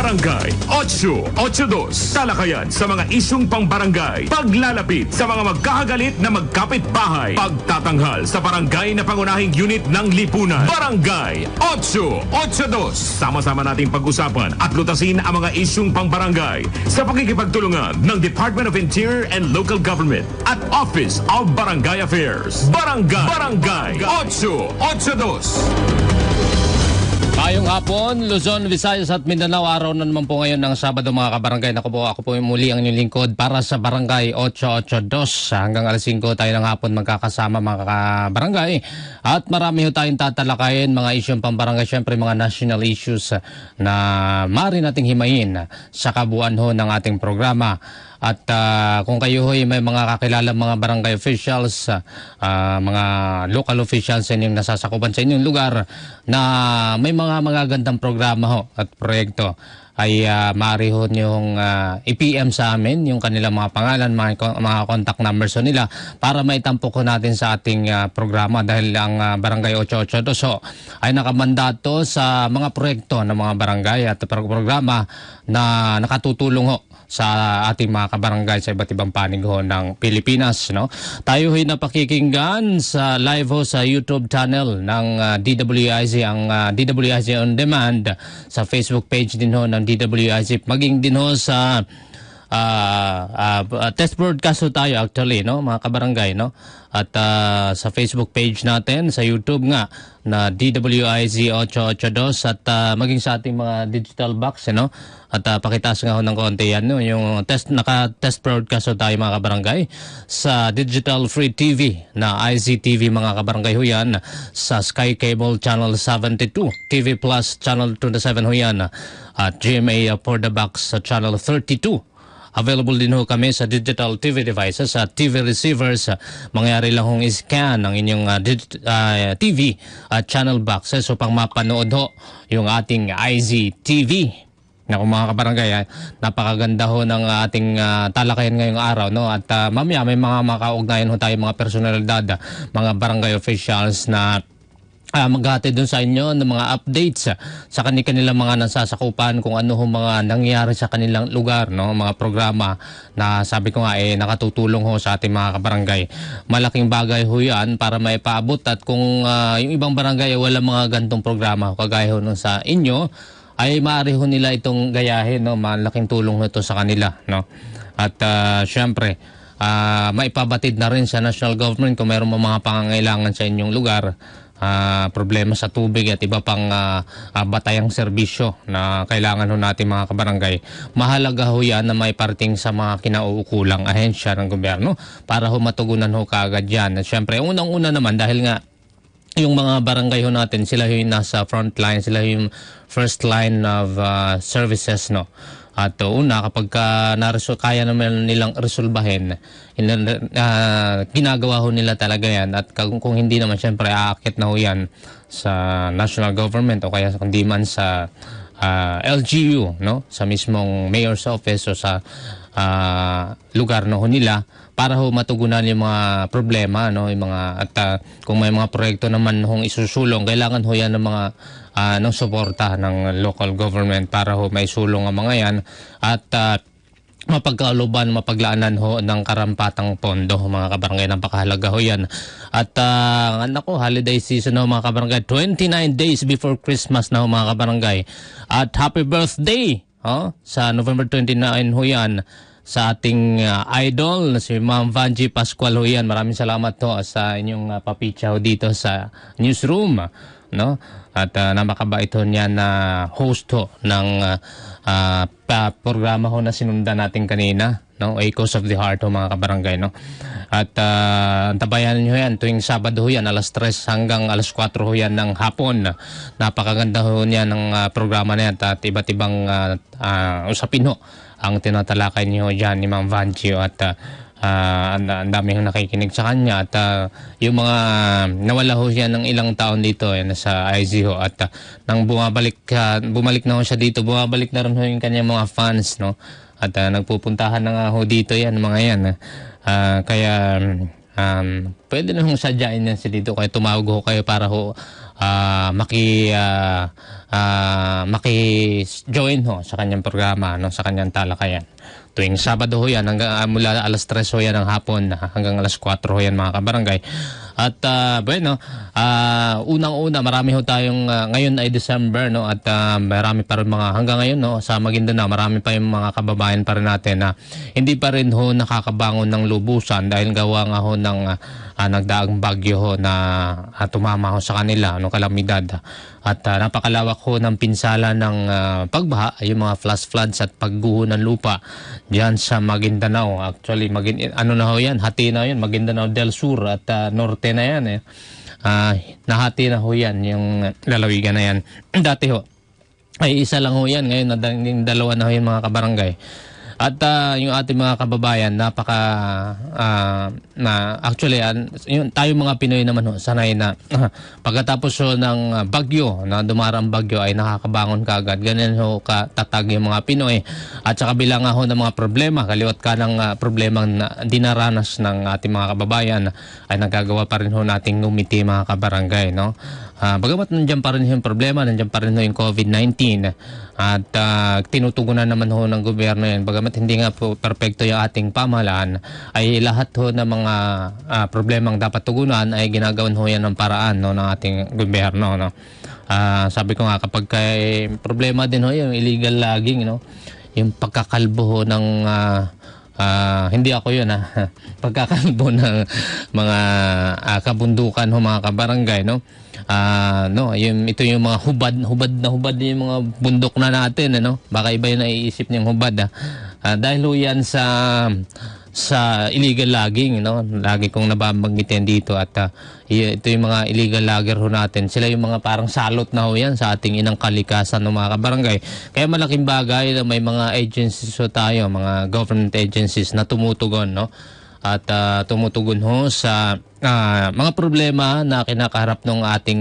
Barangay 882. Talakayan sa mga isyung pangbarangay. Paglalapit sa mga magkakagalit na magkapit-bahay. Pagtatanghal sa barangay na pangunahing unit ng lipunan. Barangay 882. Sama-sama nating pag-usapan at lutasin ang mga isyung pangbarangay sa pagkikipagtulungan ng Department of Interior and Local Government at Office of Barangay Affairs. Barangay Barangay 882. Ngayong hapon, Luzon, Visayas at Mindanao, araw na naman po ngayon ng Sabado mga kabarangay. Ako po, ako po muli ang inyong lingkod para sa Barangay 882. Hanggang alas 5 tayo ng hapon magkakasama mga kabarangay. At marami ho tayong tatalakayin, mga isyong pambarangay, syempre mga national issues na mari nating himayin sa kabuuan ho ng ating programa. At uh, kung kayo ho'y may mga kakilala mga barangay officials, uh, mga local officials sa inyong nasasakupan sa inyong lugar na may mga magagandang programa ho at proyekto, ay uh, maaari ho niyong uh, i sa amin yung kanilang mga pangalan, mga, mga contact numbers ho nila para maitampo ko natin sa ating uh, programa dahil ang uh, Barangay 882 so, ay nakamandato sa mga proyekto ng mga barangay at programa na nakatutulong ho sa ating mga kabarangay sa iba't ibang panig ng Pilipinas. No? Tayo ho'y napakikinggan sa live ho sa YouTube channel ng uh, ah, DWIZ, ang uh, ah, DWIZ On Demand, sa Facebook page din ho ng DWIZ, maging din ho sa uh, uh, test broadcast tayo actually no mga kabarangay no at uh, sa Facebook page natin sa YouTube nga na DWIZ 882 at uh, maging sa ating mga digital box eh, no at uh, pakitas nga ho ng konti yan no yung test naka test broadcast tayo mga kabarangay sa Digital Free TV na IZTV mga kabarangay ho yan sa Sky Cable Channel 72 TV Plus Channel 27 ho yan at GMA for the Box sa Channel 32 Available din ho kami sa digital TV devices, sa TV receivers. Mangyari lang hong scan ng inyong uh, ah, digit, uh, ah, TV at uh, channel boxes upang mapanood ho yung ating IZTV. Naku mga kabarangay, ah, napakaganda ho ng ating uh, talakayan ngayong araw. No? At uh, mamaya may mga makaugnayan ho tayo mga personalidad, mga barangay officials na uh, maghati dun sa inyo ng mga updates uh, sa kanilang mga nasasakupan kung ano hong mga nangyayari sa kanilang lugar no mga programa na sabi ko nga eh nakatutulong ho sa ating mga kabarangay malaking bagay ho yan para maipaabot at kung uh, yung ibang barangay wala mga gantong programa kagaya ho nung sa inyo ay maaari ho nila itong gayahin no malaking tulong ho ito sa kanila no at uh, syempre uh, maipabatid na rin sa national government kung mayroong mga pangangailangan sa inyong lugar uh, problema sa tubig at iba pang uh, uh, batayang serbisyo na kailangan ho natin mga kabarangay. Mahalaga ho yan na may parting sa mga kinauukulang ahensya ng gobyerno para ho matugunan ho kaagad yan. At syempre, unang-una naman dahil nga yung mga barangay ho natin, sila ho yung nasa front line, sila ho yung first line of uh, services, no? At uh, una, kapag ka kaya naman nilang resolbahin, in, uh, ginagawa ho nila talaga yan. At kung, kung hindi naman, syempre, aakit na ho yan sa national government o kaya kundi man sa uh, LGU, no? sa mismong mayor's office o sa uh, lugar no nila para ho matugunan yung mga problema no yung mga at uh, kung may mga proyekto naman hong isusulong kailangan ho yan ng mga uh, ng suporta ng local government para ho may sulong ang mga yan at uh, mapagkaluban, mapaglaanan ho ng karampatang pondo, mga kabarangay. Napakahalaga ho yan. At uh, ko, holiday season ho mga kabarangay. 29 days before Christmas na ho mga kabarangay. At happy birthday Oh, sa November 29 ho yan sa ating uh, idol na si Ma'am Vanji Pascual ho yan. Maraming salamat to ah, sa inyong uh, papitsa ho dito sa newsroom. No? At uh, napakabait ho niya na host ho ng uh, uh, programa ho na sinundan natin kanina no? Echoes of the Heart, o mga kabarangay, no? At uh, ah, tabayan nyo yan, tuwing Sabado ho yan, alas 3 hanggang alas 4 ho yan ng hapon. Napakaganda ho niya ng uh, programa na yan at iba't ibang uh, uh, usapin ho ang tinatalakay niyo diyan ni Ma'am Vancio at uh, uh, ang dami yung nakikinig sa kanya at uh, yung mga nawala ho siya ng ilang taon dito eh, nasa IZ ho at uh, nang bumabalik uh, bumalik na ho siya dito bumabalik na rin ho yung kanya mga fans no at uh, nagpupuntahan na nga ho dito yan, mga yan. Uh, kaya um, pwede na hong sadyain yan si dito. Kaya tumawag ho kayo para ho uh, maki uh, uh, maki join ho sa kanyang programa no sa kanyang talakayan. Tuwing Sabado ho yan hanggang uh, mula alas 3 ho yan ng hapon hanggang alas 4 ho yan mga kabarangay. At uh, bueno, uh, unang-una marami ho tayong uh, ngayon ay December no at uh, marami pa rin mga hanggang ngayon no sa Maguindanao marami pa yung mga kababayan pa rin natin na hindi pa rin ho nakakabangon ng lubusan dahil gawa nga ho ng uh, nagdaang bagyo ho na uh, tumama ho sa kanila no kalamidad. At uh, napakalawak ho ng pinsala ng uh, pagbaha, yung mga flash floods at pagguho ng lupa diyan sa Maguindanao. Actually, magin ano na ho yan, hati na yan, Maguindanao del Sur at uh, Norte na yan. Eh. Uh, nahati na ho yan, yung lalawigan na yan. Dati ho, ay isa lang ho yan, ngayon dalawa na ho yung mga kabarangay. At uh, yung ating mga kababayan, napaka uh, na actually uh, yung tayo mga Pinoy naman ho, sanay na uh, pagkatapos ho ng bagyo, na dumaraang bagyo ay nakakabangon agad. Ganyan ho katatag yung mga Pinoy. At sa kabila nga ho ng mga problema, kaliwat ka ng uh, problema na dinaranas ng ating mga kababayan ay nagagawa pa rin ho nating ngumiti mga kabarangay, no? Uh, bagamat nandiyan pa rin yung problema, nandiyan pa rin yung COVID-19 at uh, tinutugunan naman ho ng gobyerno yan. Bagamat hindi nga po perfecto yung ating pamahalaan, ay lahat ho ng mga uh, problemang dapat tugunan ay ginagawan ho yan ng paraan no, ng ating gobyerno. No? Uh, sabi ko nga, kapag kay problema din ho yung illegal logging, no? yung pagkakalbo ho ng... Uh, Uh, hindi ako yun ha. Pagkakalbo ng mga uh, kabundukan ho mga kabarangay, no? Ah, uh, no, yun, ito yung mga hubad, hubad na hubad yung mga bundok na natin, ano? Baka iba yung naiisip niyang hubad, ha? Uh, ah, dahil ho yan sa sa illegal logging, no? Lagi kong nababanggitin dito at uh, ito yung mga illegal logger ho natin. Sila yung mga parang salot na ho yan sa ating inang kalikasan ng mga kabarangay. Kaya malaking bagay na may mga agencies ho tayo, mga government agencies na tumutugon, no? At uh, tumutugon ho sa uh, mga problema na kinakaharap ng ating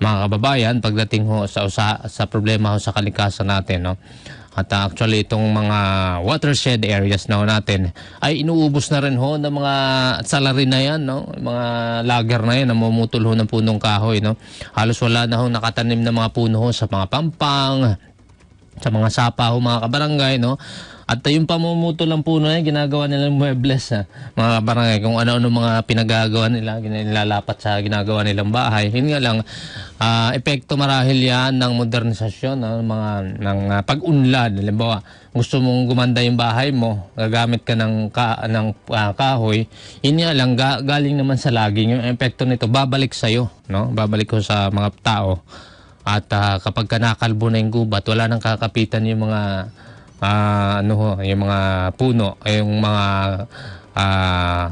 mga kababayan pagdating ho sa sa, sa problema ho sa kalikasan natin no. At uh, actually itong mga watershed areas na ho natin ay inuubos na rin ho ng mga salary na yan no, mga lager na yan namumutol ho ng punong kahoy no. Halos wala na ho nakatanim ng mga puno ho sa mga pampang, sa mga sapa ho mga kabarangay no at yung pamumuto lang po na yan, ginagawa nila ng muebles ha. Mga barangay, kung ano-ano mga pinagagawa nila, nilalapat sa ginagawa nilang bahay. Yun nga lang, uh, epekto marahil yan ng modernisasyon, ng mga, ng uh, pag-unlad. Halimbawa, gusto mong gumanda yung bahay mo, gagamit ka ng, ka, ng uh, kahoy, yun nga lang, ga, galing naman sa laging. Yung epekto nito, babalik sa'yo. No? Babalik ko sa mga tao. At uh, kapag ka nakalbo na yung gubat, wala nang kakapitan yung mga uh, ano ho, yung mga puno, yung mga uh,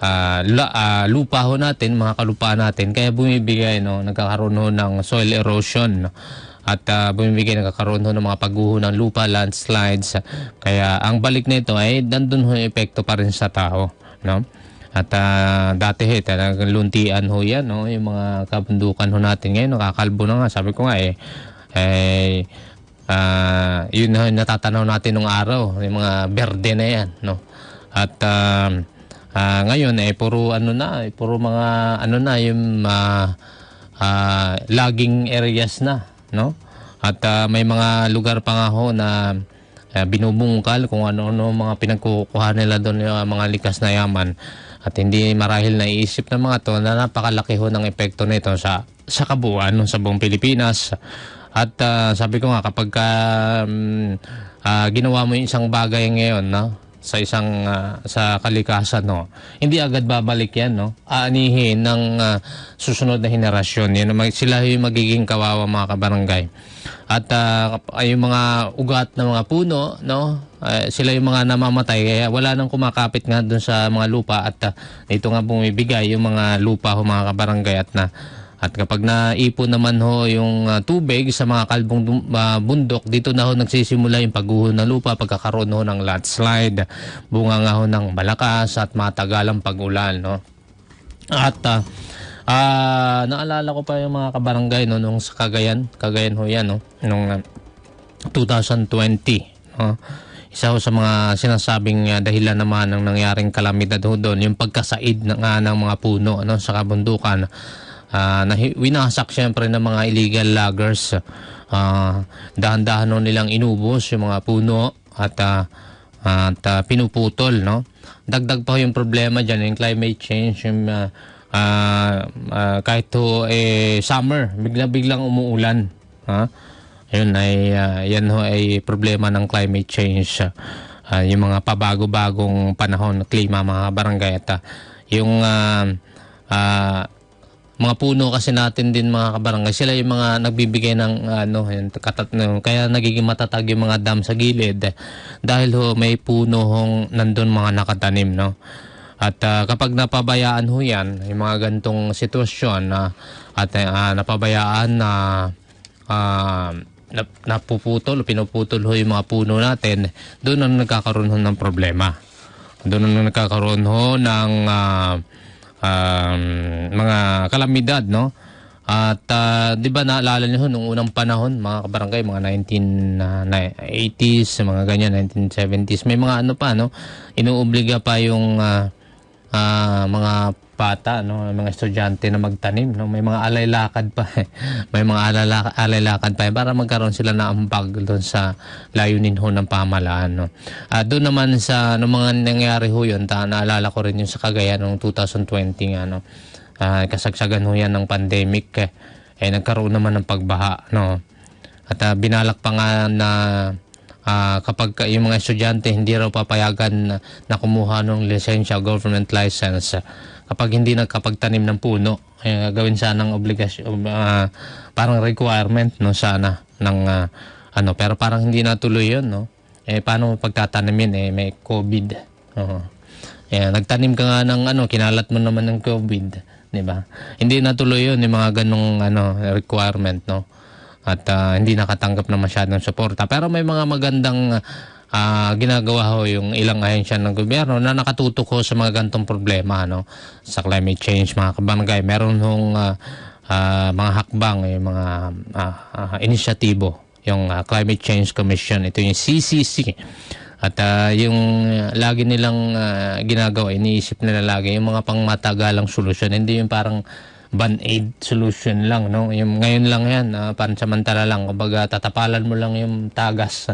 uh, la, uh, lupa ho natin, mga kalupaan natin. Kaya bumibigay, no, nagkakaroon ho ng soil erosion. No? At uh, bumibigay, nagkakaroon ho ng mga pagguho ng lupa, landslides. Kaya ang balik nito ay nandun ho yung epekto pa rin sa tao. No? At uh, dati eh, talagang luntian ho yan, no? yung mga kabundukan ho natin. Ngayon, nakakalbo na nga. Sabi ko nga eh, eh Uh, yun na natatanaw natin nung araw, yung mga berde na yan. No? At uh, uh, ngayon, eh, puro ano na, eh, puro mga ano na, yung uh, uh, laging areas na. No? At uh, may mga lugar pa nga ho na uh, binubungkal kung ano-ano mga pinagkukuha nila doon yung mga likas na yaman. At hindi marahil naiisip ng mga to na napakalaki ho ng epekto nito sa sa kabuuan ng sa buong Pilipinas, at uh, sabi ko nga, kapag uh, uh, ginawa mo yung isang bagay ngayon, no? sa isang uh, sa kalikasan no hindi agad babalik yan no aanihin ng uh, susunod na henerasyon yun mag, sila yung magiging kawawa mga kabarangay at uh, yung mga ugat ng mga puno no uh, sila yung mga namamatay kaya wala nang kumakapit nga doon sa mga lupa at uh, dito nga bumibigay yung mga lupa o mga kabarangay at na uh, at kapag naipon naman ho yung uh, tubig sa mga kalbong uh, bundok, dito na ho nagsisimula yung pagguho ng lupa, pagkakaroon ho ng landslide, bunga nga ho ng malakas at matagalang pag-ulan. No? At uh, uh, naalala ko pa yung mga kabarangay no, nung sa Cagayan, Cagayan ho yan, no? nung uh, 2020. No? isa ho sa mga sinasabing dahilan naman ng nangyaring kalamidad ho doon, yung pagkasaid na uh, ng mga puno no, sa kabundukan Ah, na winasak syempre ng mga illegal loggers. Uh, dahan-dahan nilang inubos yung mga puno at uh, at uh, pinuputol no dagdag pa yung problema diyan yung climate change yung uh, uh, uh, kahit to eh, summer bigla biglang umuulan ha yun ay uh, yan ho ay problema ng climate change uh, yung mga pabago-bagong panahon klima mga barangay at uh, yung uh, uh, mga puno kasi natin din mga kabarangay sila yung mga nagbibigay ng ano yun, katat, no, kaya nagiging matatag yung mga dam sa gilid dahil ho may puno hong nandun mga nakatanim no at uh, kapag napabayaan ho yan yung mga gantong sitwasyon na uh, at uh, napabayaan na uh, uh, napuputol pinuputol ho yung mga puno natin doon ang nagkakaroon ho ng problema doon ang nagkakaroon ho ng uh, um, mga kalamidad, no? At uh, 'di ba naalala niyo nung unang panahon, mga kabarangay, mga 1980s, ah, mga ganyan, 1970s, may mga ano pa, no? Inuobliga pa yung uh, uh, mga bata no ng mga estudyante na magtanim no may mga alaylakad pa eh. may mga alalak alaylakad pa eh, para magkaroon sila na ambag doon sa layunin ho ng pamahalaan no uh, doon naman sa no, mga nangyari ho yun ta naalala ko rin yung sa Cagayan noong 2020 nga no uh, kasagsagan ho yan ng pandemic eh, eh nagkaroon naman ng pagbaha no at uh, binalak pa nga na uh, kapag yung mga estudyante hindi raw papayagan na, na kumuha ng lisensya, government license, kapag hindi nagkapagtanim ng puno eh, gawin sanang obligasyon uh, um, ah, parang requirement no sana ng uh, ano pero parang hindi natuloy yon no eh paano pagtatanimin eh may COVID uh, eh, nagtanim ka nga ng ano kinalat mo naman ng COVID di ba hindi natuloy yun yung mga ganong ano requirement no at uh, hindi nakatanggap na masyadong suporta. Pero may mga magandang uh, ginagawa ho yung ilang ahensya ng gobyerno na nakatutok ho sa mga gantong problema no? sa climate change mga kabarangay. Meron hong uh, uh, mga hakbang, yung eh, mga uh, uh, inisyatibo, yung uh, Climate Change Commission, ito yung CCC. At uh, yung lagi nilang uh, ginagawa, iniisip nila lagi yung mga pangmatagalang solusyon, hindi yung parang band-aid solution lang, no? Yung, ngayon lang yan, uh, pansamantala lang. Kumbaga, tatapalan mo lang yung tagas.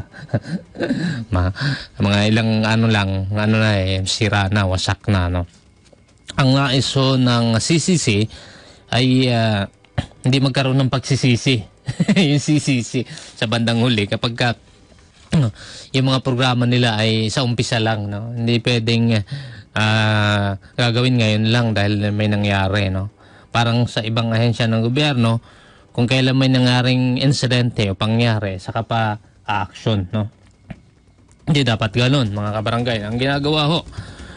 mga, mga ilang ano lang, ano na eh, sira na, wasak na, no? Ang nais ng CCC ay uh, hindi magkaroon ng pagsisisi. yung CCC sa bandang huli. Kapag ka, ano, yung mga programa nila ay sa umpisa lang no hindi pwedeng uh, gagawin ngayon lang dahil may nangyari no parang sa ibang ahensya ng gobyerno, kung kailan may nangyaring insidente o pangyari, saka pa action, no? Hindi dapat ganun, mga kabarangay. Ang ginagawa ho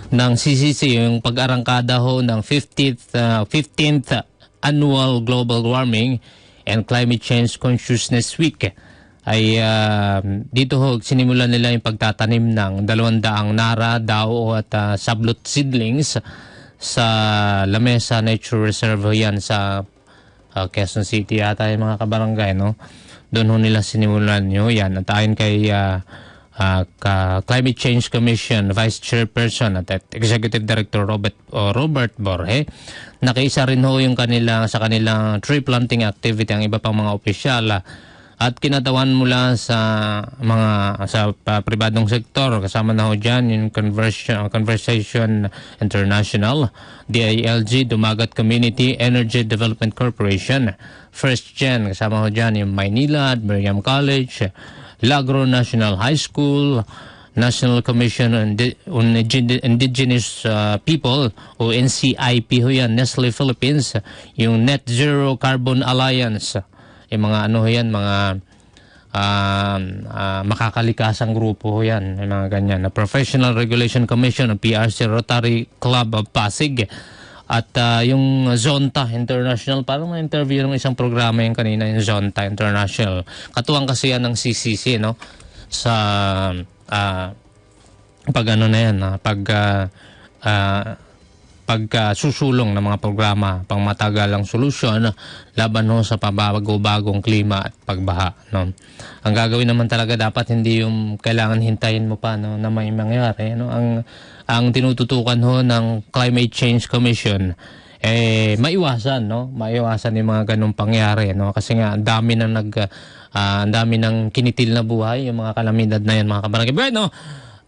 ng CCC, yung pag-arangkada ho ng 50th, uh, 15th Annual Global Warming and Climate Change Consciousness Week, ay uh, dito ho sinimulan nila yung pagtatanim ng 200 nara, dao at uh, sablot seedlings sa Lamesa Nature Reserve yan sa uh, Quezon City ata yung mga kabarangay no doon ho nila sinimulan nyo yan at ayon kay uh, uh, ka Climate Change Commission Vice Chairperson at, at Executive Director Robert uh, Robert Borge nakiisa rin ho yung kanila sa kanilang tree planting activity ang iba pang mga opisyal uh, at kinatawan mula sa mga sa uh, pribadong sektor kasama na ho dyan yung Conversion, ah, Conversation International, DILG, Dumagat Community Energy Development Corporation, First Gen kasama ho diyan yung Manila at Miriam College, Lagro National High School, National Commission on, on Indigenous uh, People o NCIP ho yan, Nestle Philippines, yung Net Zero Carbon Alliance, yung eh, mga ano yan, mga uh, uh, makakalikasang grupo yan. Yung mga ganyan. Na Professional Regulation Commission PRC Rotary Club of Pasig. At uh, yung Zonta International, parang na-interview ng isang programa yung kanina, yung Zonta International. Katuwang kasi yan ng CCC, no? Sa uh, pag ano na yan, uh, pag uh, uh, pagsusulong ng mga programa pang matagalang solusyon laban no, sa pabago-bagong klima at pagbaha. No? Ang gagawin naman talaga dapat hindi yung kailangan hintayin mo pa no, na may mangyari. No? Ang, ang tinututukan ho ng Climate Change Commission eh maiwasan no maiwasan yung mga ganung pangyari no kasi nga ang dami nang nag uh, ang dami nang kinitil na buhay yung mga kalamidad na yan mga kabarangay no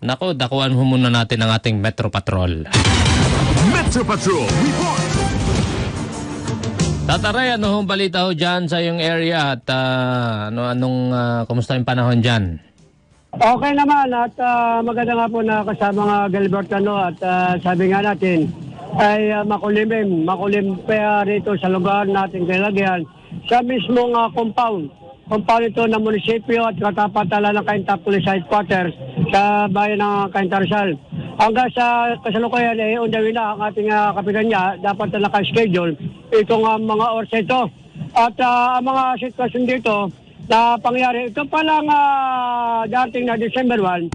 nako dakuhan ho muna natin ang ating Metro Patrol Motor Patrol Report! Tataray, ano hong balita ho dyan sa iyong area at uh, ano, anong, uh, kumusta yung panahon dyan? Okay naman at uh, maganda nga po na kasama nga Galbertano at uh, sabi nga natin ay uh, makulimim, makulim rito sa lugar natin kailangan sa mismong uh, compound. Compound ito ng munisipyo at katapatala ng Kainta Police Headquarters sa bayan ng Kainta Rizal hanggang sa kasalukuyan eh, undawin na ang ating uh, kapitan niya, dapat na naka-schedule itong uh, mga oras ito. At uh, ang mga sitwasyon dito na pangyari, ito palang uh, dating na December 1,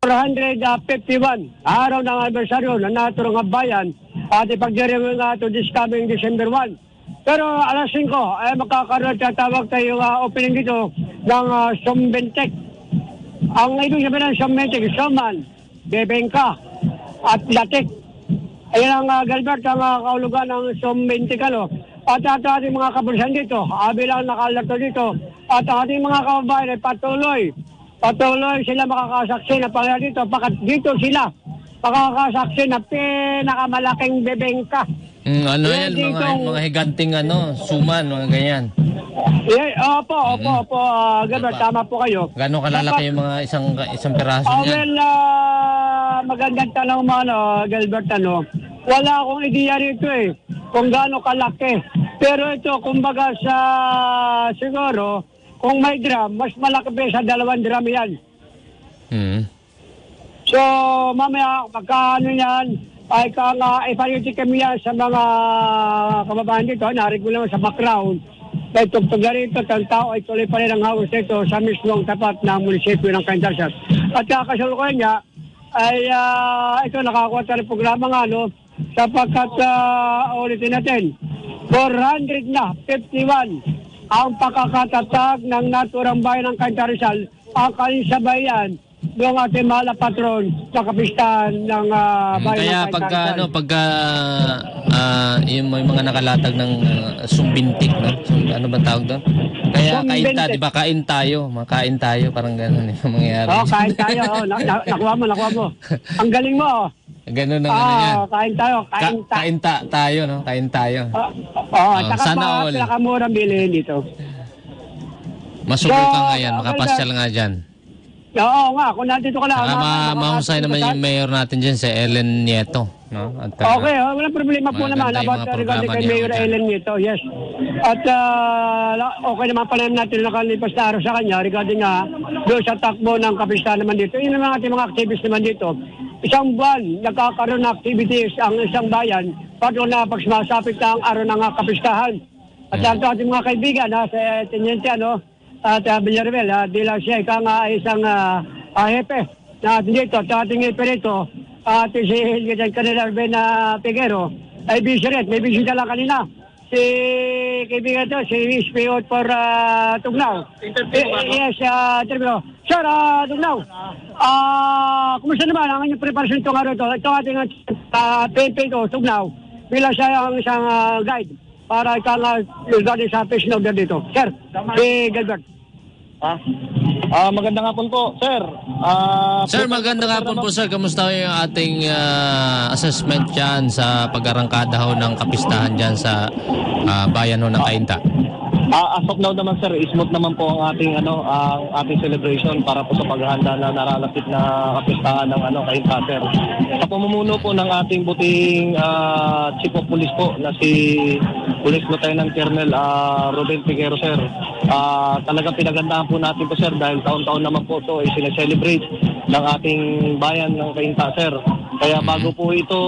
451, araw ng anibersaryo ng na naturong bayan at ipagdiriwin nga ito this coming December 1. Pero alas 5 ay eh, makakaroon at tatawag tayo uh, opening dito ng uh, Sumbentec. Ang ibig sabihin ng Sumbentec, Suman, bebengka, at latik. Ayan ang uh, Galbert, ang uh, kaulugan ng Summintikalo. Oh. At at ating mga kabursan dito, abilang nakalato dito, at ating mga kababayan ay patuloy, patuloy sila makakasaksi na pangyari dito, bakit dito sila makakasaksi na pinakamalaking bebengka Mm, ano yeah, yan, mga, kong... mga higanting ano, suman, mga ganyan. Yeah, opo, opo, mm. opo. Uh, gano'n, diba? tama po kayo. Gano'n kalalaki yung mga isang isang peraso oh, ah, niyan? Well, uh, magandang tanong mo, ano, Gilbert, ano. Wala akong ideya rito eh, kung gano'n kalaki. Pero ito, kumbaga sa, siguro, kung may drum, mas malaki pa sa dalawang drum yan. Mm. So, mamaya, magkano yan, ay ka nga, ipalitig eh, kami yan sa mga kababahan dito, narig ko naman sa background. Dahil tugtog na rito, ang tao ay tuloy pa rin ang hawas dito sa mismong tapat ng munisipyo ng Kansasas. At ko niya, ay uh, ito nakakuha tayo programa nga, no? Sapagkat uh, ulitin natin, 400 na, 51 ang pakakatatag ng naturang bayan ng Kantarisal, ang kanisabayan, yung ating mahal na patron sa kapistan ng uh, bayan Kaya ng pagka, ano, pagka uh, yung may mga nakalatag ng uh, sumbintik, no? Sum, ano ba tawag doon? Kaya kain tayo, di ba? Kain tayo, makain tayo, parang ganun yung mangyayari. Oo, oh, kain tayo. Oh, na, na, nakuha mo, nakuha mo. Ang galing mo, oh. Ganun ang oh, ano yan. Kain tayo, kain, ta- Ka kain ta tayo, no? Kain tayo. Oo, oh, oh, oh, sana pa, all. Saka murang bilhin dito. Masubukan so, ka yan, makapasyal nga dyan. Oo nga, kung nandito ka lang. ma mahusay naman yung mayor natin dyan, si Ellen Nieto. No? At, uh, okay, oh, walang problema po naman about uh, regarding kay Mayor Ellen Nieto, yes. At uh, okay naman pala natin nakalipas na araw sa kanya regarding nga uh, doon sa takbo ng kapista naman dito. Yun ang ating mga activists naman dito. Isang buwan, nagkakaroon ng activities ang isang bayan, pato na pag sumasapit na ang araw ng ah, kapistahan. At hmm. lahat ating mga kaibigan, ha, ah, sa Tenyente, ano, at uh, Villarreal uh, ah, dila siya ika nga isang uh, uh, hepe na dito at ating ipirito at si Hilgadan Kanila Bena Piguero ay busy rin. May busy na lang kanina. Si kaibigan to, si Ispiot for uh, Tugnaw. Interview, e, yes, uh, interview. Sir, uh, Tugnaw, uh, kumusta naman ang inyong preparasyon itong araw ito? Ito ating uh, PNP ito, Tugnaw, bilang siya ang isang uh, guide para ikang uh, lugar sa Fish Northern dito. Sir, si Gilbert. Ah, ah magandang hapon po, sir. Ah, Sir, magandang hapon ano po sir. Kamusta yung ating ah, assessment dyan sa pag-arangkada ho ng kapistahan dyan sa ah, bayan ho ng Kainta? Ah, as of naman sir, smooth naman po ang ating ano, ang ating celebration para po sa paghahanda na naralapit na kapistahan ng ano kay Pater. Sa pamumuno po ng ating buting ah, chief of police po na si Police Lieutenant Colonel ah, Ruben Figueroa sir uh, ah, talaga pinagandahan po natin po sir dahil taon-taon naman po ito ay sineselebrate ng ating bayan ng Kainta sir. Kaya bago po ito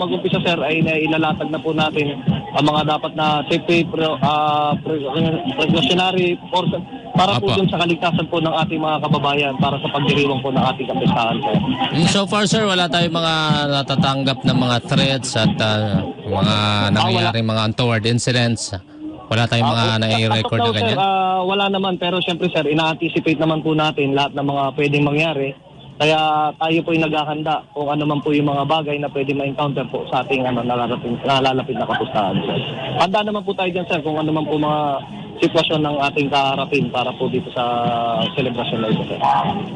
magumpisa sir ay nailalatag na po natin ang mga dapat na safety uh, precautionary for para Apa. po dun sa kaligtasan po ng ating mga kababayan para sa pagdiriwang po ng ating kapistahan sir. Mm, so far sir, wala tayong mga natatanggap ng mga threats at uh, mga nangyayaring mga untoward incidents. Wala tayong mga uh, nai-record na ganyan? Sir, uh, ah, wala naman, pero siyempre sir, ina-anticipate naman po natin lahat ng mga pwedeng mangyari. Kaya tayo po ay naghahanda kung ano man po yung mga bagay na pwede ma-encounter po sa ating ano, nalalapit, nalalapit na kapustahan, Handa naman po tayo dyan, sir, kung ano man po mga sitwasyon ng ating kaharapin para po dito sa selebrasyon na ito, sir.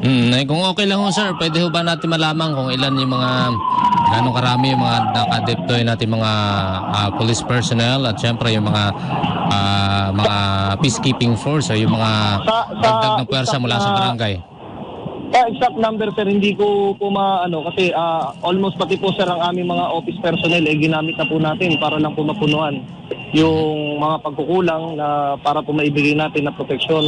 Mm, eh, kung okay lang ho, sir, pwede ho ba natin malaman kung ilan yung mga, gano'ng karami yung mga nakadeploy natin mga uh, police personnel at syempre yung mga uh, mga peacekeeping force o yung mga sa, sa dagdag ng pwersa mula sa barangay? Uh, exact number sir, hindi ko po maano kasi uh, almost pati po sir ang aming mga office personnel eh ginamit na po natin para lang po mapunuan yung mga pagkukulang na para po maibigay natin na protection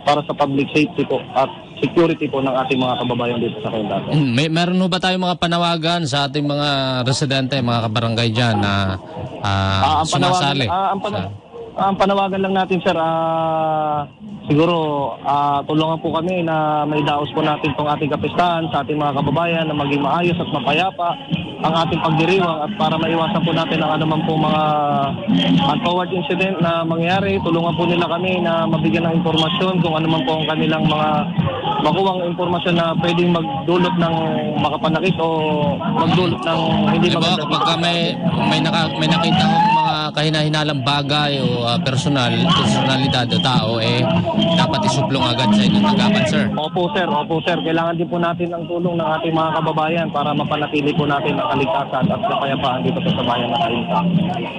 para sa public safety po at security po ng ating mga kababayan dito sa Quezon. Mm, may meron ba tayong mga panawagan sa ating mga residente, mga kabarangay diyan na uh, uh, ang sumasali? Panawagan, uh, ang panawagan, sa ang panawagan lang natin sir, ah, siguro ah, tulungan po kami na may daos po natin itong ating kapistahan sa ating mga kababayan na maging maayos at mapayapa ang ating pagdiriwang at para maiwasan po natin ang anuman po mga untoward incident na mangyari, tulungan po nila kami na mabigyan ng informasyon kung anuman po ang kanilang mga makuha ang impormasyon na pwedeng magdulot ng makapanakit o magdulot ng hindi diba, maganda. Kapag may, may, naka, may nakita akong mga kahinahinalang bagay o uh, personal, personalidad o tao, eh dapat isuplong agad sa inyong tagapan, sir. Opo, sir. Opo, sir. Kailangan din po natin ang tulong ng ating mga kababayan para mapanatili po natin ang kaligtasan at kapayapaan dito sa bayan na Kalinta.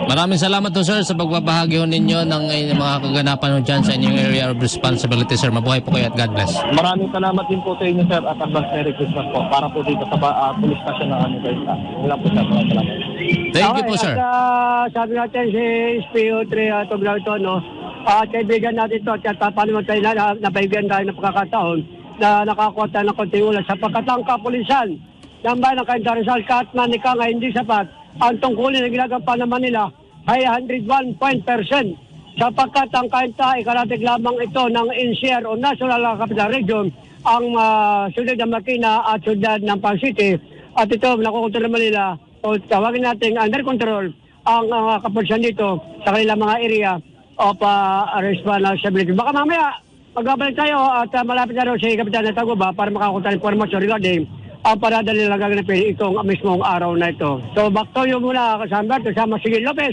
Maraming salamat po, sir, sa pagbabahagi ninyo ng, ng mga kaganapan dyan sa inyong area of responsibility, sir. Mabuhay po kayo at God bless. Maraming salamat din po sa inyo, sir, at ang Merry Christmas po para po dito sa uh, police station ng ano, guys. Wala po, sir. Maraming salamat. Thank okay, you po, sir. At, uh, sabi natin si SPO3 uh, Tobrauto, no? Uh, kaibigan natin to, at uh, paano tayo na, nabaybigyan tayo ng pagkakataon na nakakuha tayo ng konting ulan. Sapagkat ang kapulisan, nambay ng kaintarisal ka at manika nga hindi sapat, ang tungkulin na ginagampanan naman nila ay 101% sapagkat ang kanta ikaratig lamang ito ng NCR o National Capital Region ang uh, ah, siyudad ng Makina at siyudad ng Pang City at ito nakukontrol ng Manila o tawagin natin under control ang uh, kapulisan dito sa kanilang mga area of uh, ah, responsibility. Baka mamaya magbabalik tayo at uh, malapit na si Kapitan na Taguba para makakunta ng informasyon regarding ang parada nila gagawin itong mismong araw na ito. So back to you muna kasama, kasama si Lopez,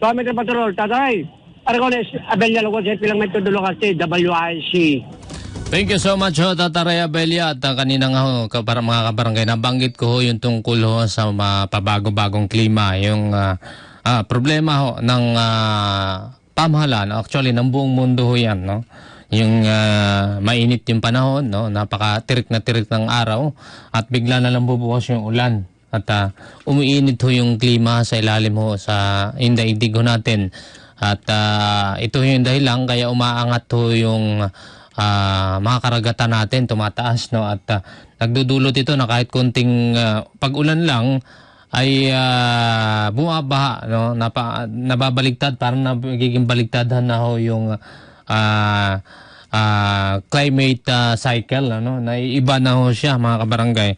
Pamit ng Patrol, Tatay. Aragones, Abelya Lugos, Pilang Mentudulo kasi WIC. Thank you so much ho, Tata Rhea Belia. At uh, kanina nga ho, para mga kabarangay, nabanggit ko ho yung tungkol ho sa uh, pabago-bagong klima. Yung uh, uh, problema ho ng uh, pamahalaan, actually ng buong mundo ho yan. No? Yung uh, mainit yung panahon, no? napaka-tirik na tirik ng araw at bigla na lang bubukas yung ulan. At uh, umiinit ho yung klima sa ilalim ho sa indaigdig ho natin. At uh, ito yung dahilan kaya umaangat ho yung uh, mga karagatan natin tumataas no at uh, nagdudulot ito na kahit kunting uh, pag-ulan lang ay uh, bumabaha no Napa, nababaligtad parang nagiging baligtadhan na ho yung uh, uh, climate uh, cycle ano naiiba na ho siya mga kabarangay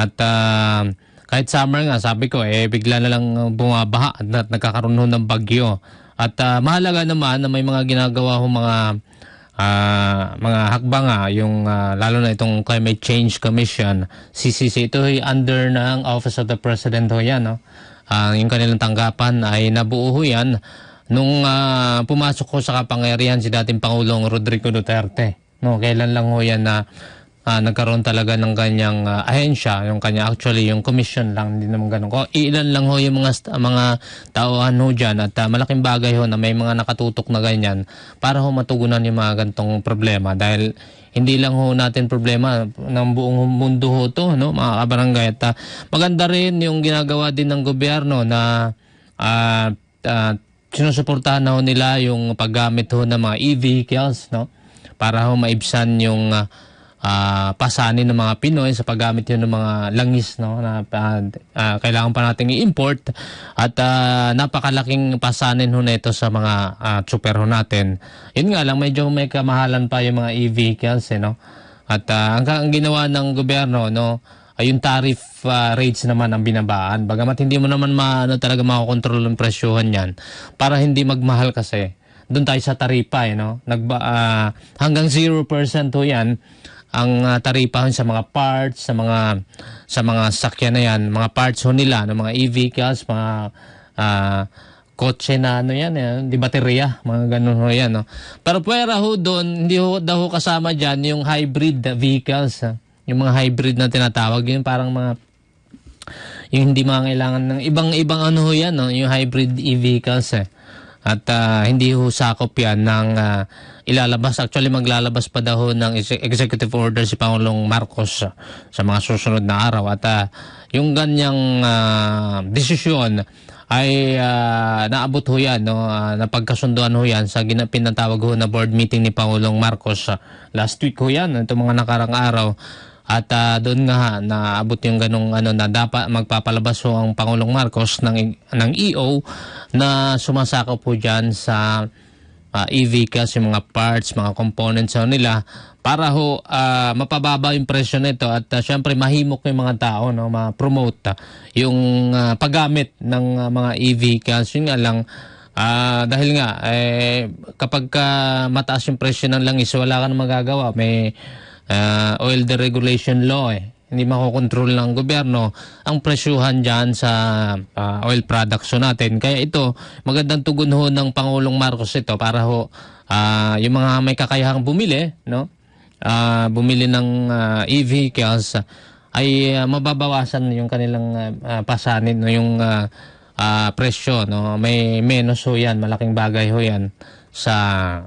at uh, kahit summer nga sabi ko eh bigla na lang bumabaha at nagkakaroon ho ng bagyo at uh, mahalaga naman na may mga ginagawa ho mga uh, mga hakbanga ah, yung uh, lalo na itong Climate Change Commission, CCC ito ay under ng Office of the President ho yan, no? Uh, yung kanilang tanggapan ay nabuo ho yan nung uh, pumasok ko sa kapangyarihan si dating Pangulong Rodrigo Duterte. No, kailan lang ho yan na uh, uh, nagkaroon talaga ng kanyang uh, ahensya, yung kanya actually yung commission lang hindi naman ganun. Ko ilan lang ho yung mga mga tauhan ho diyan at uh, malaking bagay ho na may mga nakatutok na ganyan para ho matugunan yung mga gantong problema dahil hindi lang ho natin problema ng buong mundo ho to, no, mga kabarangay. At uh, maganda rin yung ginagawa din ng gobyerno na uh, uh, sinusuportahan na ho nila yung paggamit ho ng mga e-vehicles, no, para ho maibsan yung uh, uh, pasanin ng mga Pinoy sa paggamit yun ng mga langis no na uh, uh, kailangan pa nating i-import at uh, napakalaking pasanin ho nito sa mga uh, super ho natin. Yun nga lang medyo may kamahalan pa yung mga EV vehicles eh, no. At uh, ang, ang ginawa ng gobyerno no ay yung tariff uh, rates naman ang binabaan. Bagamat hindi mo naman maano talaga makokontrol ang presyohan niyan para hindi magmahal kasi. Doon tayo sa taripa eh, no. Nagba, uh, hanggang 0% ho 'yan ang uh, ah, taripa sa mga parts, sa mga sa mga sakyan na yan, mga parts ho nila, ng mga EV cars mga uh, kotse na ano yan, eh, di baterya, mga ganun ho yan. No? Pero pwera ho doon, hindi ho daw kasama diyan yung hybrid vehicles. Ah. Yung mga hybrid na tinatawag, yun parang mga yung hindi mga kailangan ng ibang-ibang ano ho yan, no? yung hybrid EV cars Eh. At uh, hindi ho sakop yan ng uh, ilalabas. Actually, maglalabas pa daw ng executive order si Pangulong Marcos sa mga susunod na araw. At uh, yung ganyang uh, desisyon ay uh, naabot ho yan, no? uh, napagkasunduan ho yan sa pinatawag ho na board meeting ni Pangulong Marcos. Last week ho yan, itong mga nakarang araw. At uh, doon nga naabot yung ganung ano na dapat magpapalabas ho ang Pangulong Marcos ng ng EO na sumasakop po diyan sa uh, ah, e-vehicles, yung mga parts, mga components ho nila para ho uh, mapababa yung presyo nito at uh, syempre mahimok yung mga tao no ma-promote uh, yung uh, paggamit ng uh, mga e-vehicles yun nga lang uh, dahil nga eh kapag uh, mataas yung presyo ng langis, wala ka nang magagawa. May uh, oil deregulation law eh hindi makokontrol ng gobyerno ang presyuhan dyan sa uh, oil production natin. Kaya ito, magandang tugon ho ng Pangulong Marcos ito para ho uh, yung mga may kakayahang bumili, no? Uh, bumili ng uh, e-vehicles ay uh, mababawasan yung kanilang uh, pasanin no yung uh, uh, presyo no may menos ho yan malaking bagay ho yan sa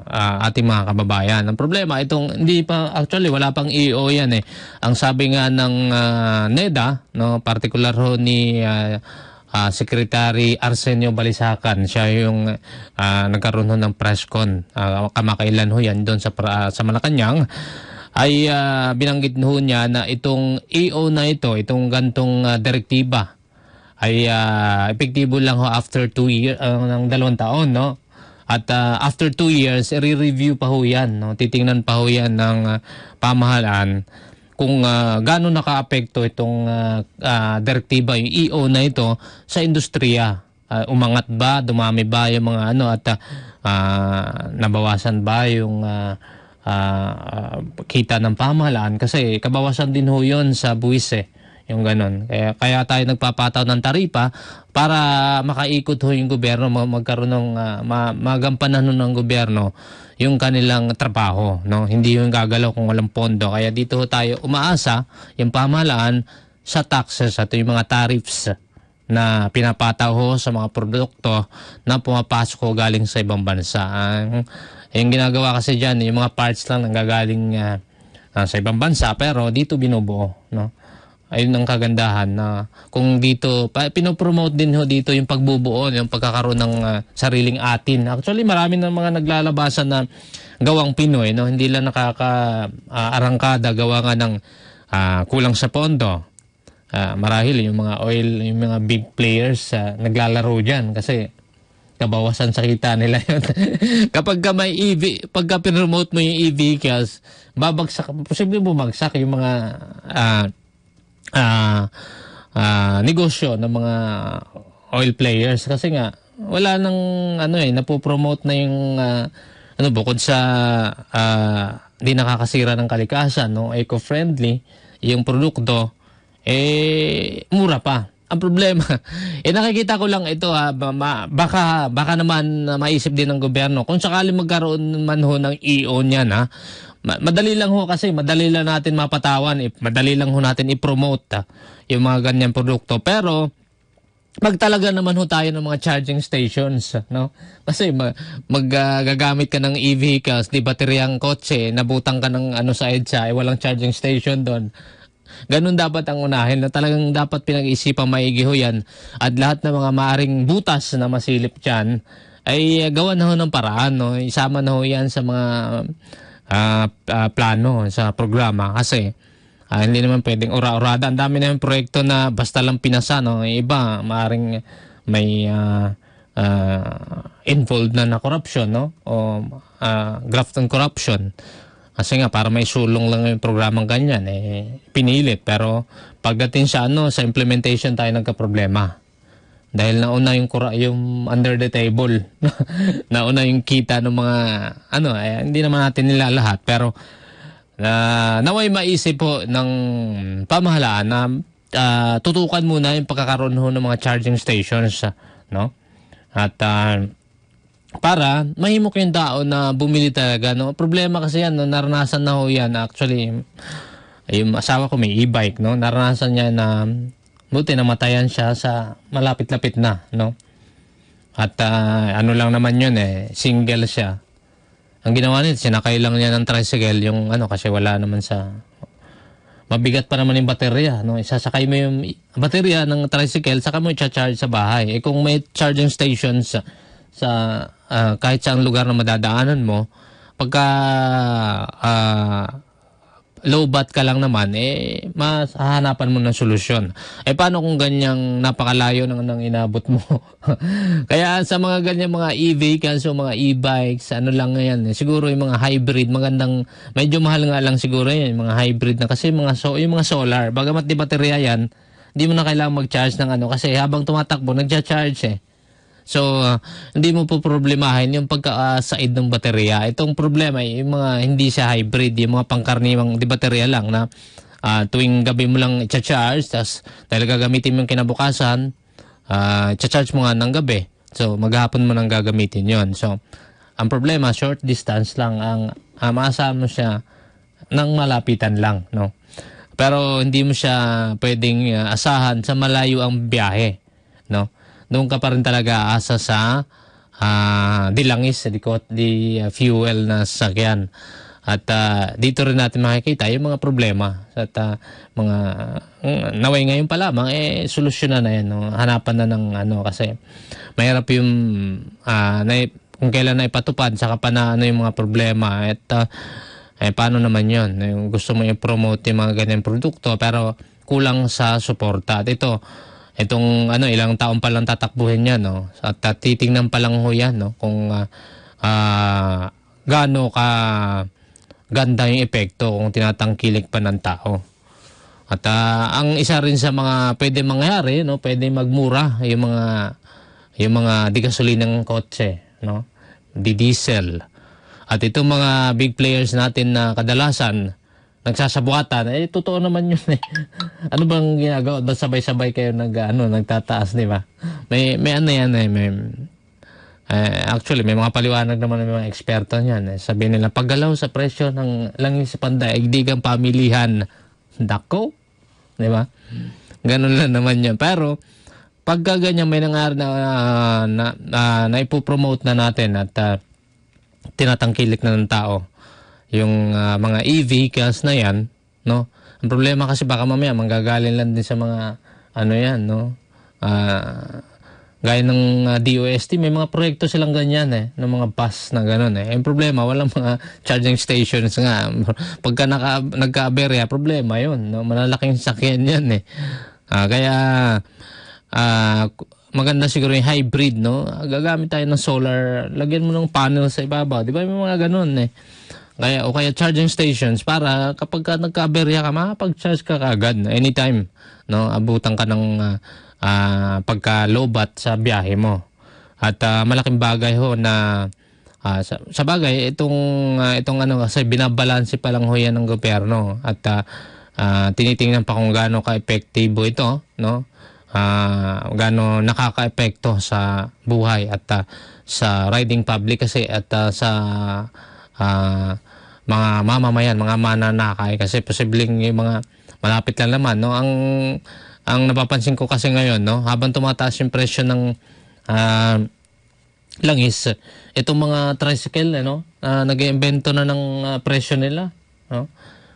uh, ating mga kababayan. Ang problema itong hindi pa actually wala pang EO 'yan eh. Ang sabi nga ng uh, NEDA, no, particular ho ni uh, uh, Secretary Arsenio Balisacan, siya yung uh, nagkaroon ho ng press con uh, kamakailan ho 'yan doon sa uh, sa Malacañang ay uh, binanggit ho niya na itong EO na ito, itong gantong uh, direktiba ay uh, epektibo lang ho after 2 year uh, ng dalawang taon, no? At uh, after two years, i-review pa ho yan. No? Titingnan pa ho yan ng uh, pamahalaan kung uh, ah, gano'n nakaapekto itong uh, uh, direktiba, yung EO na ito, sa industriya. Uh, umangat ba, dumami ba yung mga ano at uh, nabawasan ba yung uh, uh, kita ng pamahalaan? Kasi kabawasan din ho yun sa buwis eh. Yung ganun. Kaya, kaya tayo nagpapataw ng taripa para makaikot ho yung gobyerno, magkaroon ng, uh, ma magampanan ng gobyerno yung kanilang trabaho. No? Hindi yung gagalaw kung walang pondo. Kaya dito ho tayo umaasa, yung pamahalaan, sa taxes at yung mga tariffs na pinapataw ho sa mga produkto na pumapasok ho galing sa ibang bansa. Ang, yung ginagawa kasi dyan, yung mga parts lang nanggagaling uh, uh, sa ibang bansa pero dito binubuo. No? Ayun ang kagandahan na kung dito, pa, pinopromote din ho dito yung pagbubuo, yung pagkakaroon ng uh, sariling atin. Actually, marami ng mga naglalabasan na gawang Pinoy, no? hindi lang nakaka-arangkada, ah, uh, gawa nga ng uh, kulang sa pondo. Uh, marahil yung mga oil, yung mga big players uh, naglalaro dyan kasi kabawasan sa kita nila yun. Kapag ka may EV, pagka pinromote mo yung EV, kasi babagsak, posible bumagsak yung mga uh, uh, uh, negosyo ng mga oil players kasi nga wala nang ano eh napopromote na yung uh, ano bukod sa uh, hindi nakakasira ng kalikasan no eco-friendly yung produkto eh mura pa ang problema eh nakikita ko lang ito ha ma, baka baka naman uh, maisip din ng gobyerno kung sakali magkaroon man ho ng EO niyan ha madali lang ho kasi madali lang natin mapatawan if eh. madali lang ho natin i-promote ha, ah, yung mga ganyan produkto pero pag talaga naman ho tayo ng mga charging stations no kasi mag, uh, ka ng EV cars di bateryang kotse nabutang ka ng ano sa EDSA eh, walang charging station doon Ganun dapat ang unahin na talagang dapat pinag-isipan maigi ho yan at lahat ng mga maaring butas na masilip dyan ay gawan na ho ng paraan. No? Isama na ho yan sa mga uh, uh, plano sa programa kasi uh, hindi naman pwedeng ura-urada. Ang dami naman proyekto na basta lang pinasa. No? Iba, maaring may uh, uh, involved na na corruption no? o uh, graft and corruption. Kasi nga, para may sulong lang yung programang ganyan, eh, pinilit. Pero pagdating sa, ano, sa implementation tayo nagka-problema. Dahil nauna yung kura, yung under the table. nauna yung kita ng mga ano, eh, hindi naman natin nila lahat pero na uh, naway maisip po ng pamahalaan na uh, tutukan muna yung pagkakaroon ho ng mga charging stations, no? At uh, para mahimok yung tao na bumili talaga, no? Problema kasi yan, no? naranasan na ho yan actually. Yung asawa ko may e-bike, no? Naranasan niya na Buti namatayan siya sa malapit-lapit na, no? At uh, ano lang naman yun eh, single siya. Ang ginawa nito, sinakay lang niya ng tricycle yung ano kasi wala naman sa... Mabigat pa naman yung baterya, no? Isasakay mo yung baterya ng tricycle, saka mo i-charge sa bahay. Eh kung may charging station sa, sa uh, kahit saang lugar na madadaanan mo, pagka uh, low bat ka lang naman, eh, mas hahanapan mo ng solusyon. Eh, paano kung ganyang napakalayo ng, ng inabot mo? Kaya sa mga ganyan mga e-vehicles o mga e-bikes, ano lang yan, eh, siguro yung mga hybrid, magandang, medyo mahal nga lang siguro yan, yung mga hybrid na kasi mga so, yung mga solar, bagamat di baterya yan, hindi mo na kailangang mag-charge ng ano kasi habang tumatakbo, nagcha-charge eh. So, uh, hindi mo po problemahin yung pagka-side ng baterya. Itong problema, yung mga hindi siya hybrid, yung mga pangkarniwang di baterya lang na uh, tuwing gabi mo lang i-charge, tapos dahil gagamitin mo yung kinabukasan, uh, ah, i-charge mo nga ng gabi. So, maghapon mo nang gagamitin yon So, ang problema, short distance lang ang uh, maasahan mo siya ng malapitan lang, no? Pero hindi mo siya pwedeng uh, asahan sa malayo ang biyahe, no? doon ka pa rin talaga asa sa uh, ah, dilangis, di, di ah, fuel na sasakyan. At uh, dito rin natin makikita yung mga problema at uh, mga mm, naway ngayon pa lamang eh solusyon na yan, no? hanapan na ng ano kasi mahirap yung uh, na, kung kailan na ipatupad saka pa na ano yung mga problema at uh, eh, paano naman yun? yung gusto mo i-promote yung mga ganyan produkto pero kulang sa suporta at ito itong ano ilang taon pa lang tatakbuhin niya no at, titingnan pa lang ho yan no kung uh, uh, gaano ka ganda yung epekto kung tinatangkilik pa ng tao at uh, ang isa rin sa mga pwede mangyari no pwede magmura yung mga yung mga di ng kotse no di diesel at itong mga big players natin na kadalasan nagsasabuatan, eh, totoo naman yun eh. ano bang ginagawa? Ba't sabay-sabay kayo nag, ano, nagtataas, di ba? May, may ano yan eh, may, eh, actually, may mga paliwanag naman ng mga eksperto niyan. Eh. Sabi nila, paggalaw sa presyo ng langis sa pandaigdigang pamilihan, dako, di ba? Ganun lang naman yun. Pero, pag ganyan, may nangar na, uh, na, uh, ah, na ipopromote na natin at uh, tinatangkilik na ng tao yung uh, mga e-vehicles na yan, no? Ang problema kasi baka mamaya manggagaling lang din sa mga ano yan, no? Uh, gaya ng uh, ah, DOST, may mga proyekto silang ganyan eh, ng mga bus na ganoon eh. Ang problema, walang mga charging stations nga. Pagka naka, nagka-aberya, problema yon No? Malalaking sakyan yan eh. Uh, kaya, uh, maganda siguro yung hybrid, no? Gagamit tayo ng solar, lagyan mo ng panel sa ibabaw Di ba may mga ganoon eh. Kaya, o kaya charging stations para kapag ka nagka-aberya ka, makapag-charge ka kagad anytime. No? Abutan ka ng uh, ah, uh, ah, pagka-lobat sa biyahe mo. At uh, malaking bagay ho na uh, sa, sa bagay itong uh, itong ano kasi binabalanse pa lang ho yan ng gobyerno at uh, uh, tinitingnan pa kung gaano ka-epektibo ito, no? uh, gaano nakakaepekto sa buhay at uh, sa riding public kasi at uh, sa uh, mga mamamayan, mga mananakay kasi posibleng yung mga malapit lang naman no ang ang napapansin ko kasi ngayon no habang tumataas yung presyo ng uh, langis itong mga tricycle no, uh, ah, nag-iimbento na ng uh, presyo nila no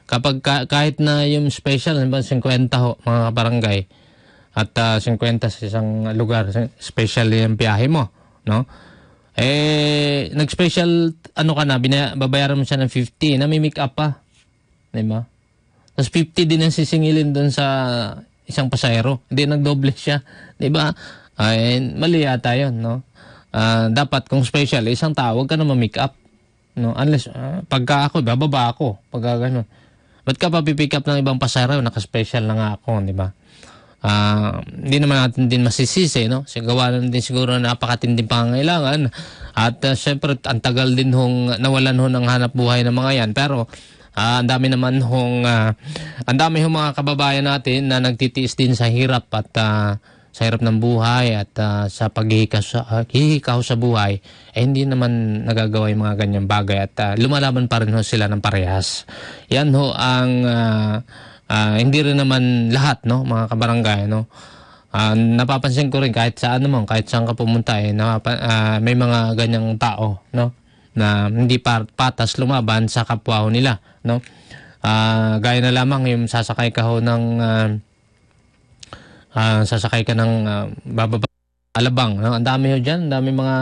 kapag ka, kahit na yung special halimbawa 50 ho mga barangay at uh, 50 sa isang lugar special yung biyahe mo no eh, nag-special, ano ka na, binaya, babayaran mo siya ng 50, eh, na may make up pa. Di ba? Tapos 50 din ang sisingilin doon sa isang pasahero. Hindi, nagdoble siya. Di ba? Ay, mali yata yun, no? Uh, dapat kung special, isang tao, ka na ma-make up. No? Unless, uh, pagka ako, bababa ako. Pagka ganun. Ba't ka pa pipick up ng ibang pasahero? Naka-special na nga ako, di ba? uh, hindi naman natin din masisisi, no? So, gawa din siguro na napakatinding pangangailangan. At uh, syempre, ang tagal din hong nawalan ho ng hanap buhay ng mga yan. Pero, uh, ang dami naman hong, uh, ang dami hong mga kababayan natin na nagtitiis din sa hirap at uh, sa hirap ng buhay at uh, sa paghihikaw sa, uh, sa buhay, eh hindi naman nagagawa yung mga ganyang bagay at uh, lumalaban pa rin ho sila ng parehas. Yan ho ang... Uh, uh, hindi rin naman lahat, no, mga kabarangay, no. Uh, napapansin ko rin kahit saan naman, kahit saan ka pumunta eh, napapa- uh, may mga ganyang tao, no, na hindi patas lumaban sa kapwa nila, no. Uh, gaya na lamang yung sasakay ka ho ng uh, uh, sasakay ka ng uh, bababa alabang, no. Ang dami ho diyan, dami mga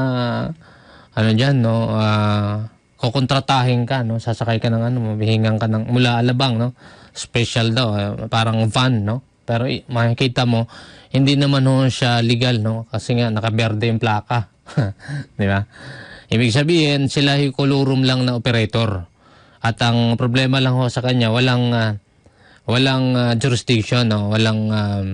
ano diyan, no, uh, kukontratahin ka, no, sasakay ka ng ano, mabihingan ka ng mula alabang, no special daw, eh, parang van, no? Pero makikita mo, hindi naman ho siya legal, no? Kasi nga, nakaberde yung plaka. Di ba? Ibig sabihin, sila hikulurum lang na operator. At ang problema lang ho sa kanya, walang uh, walang uh, jurisdiction, no? Walang um,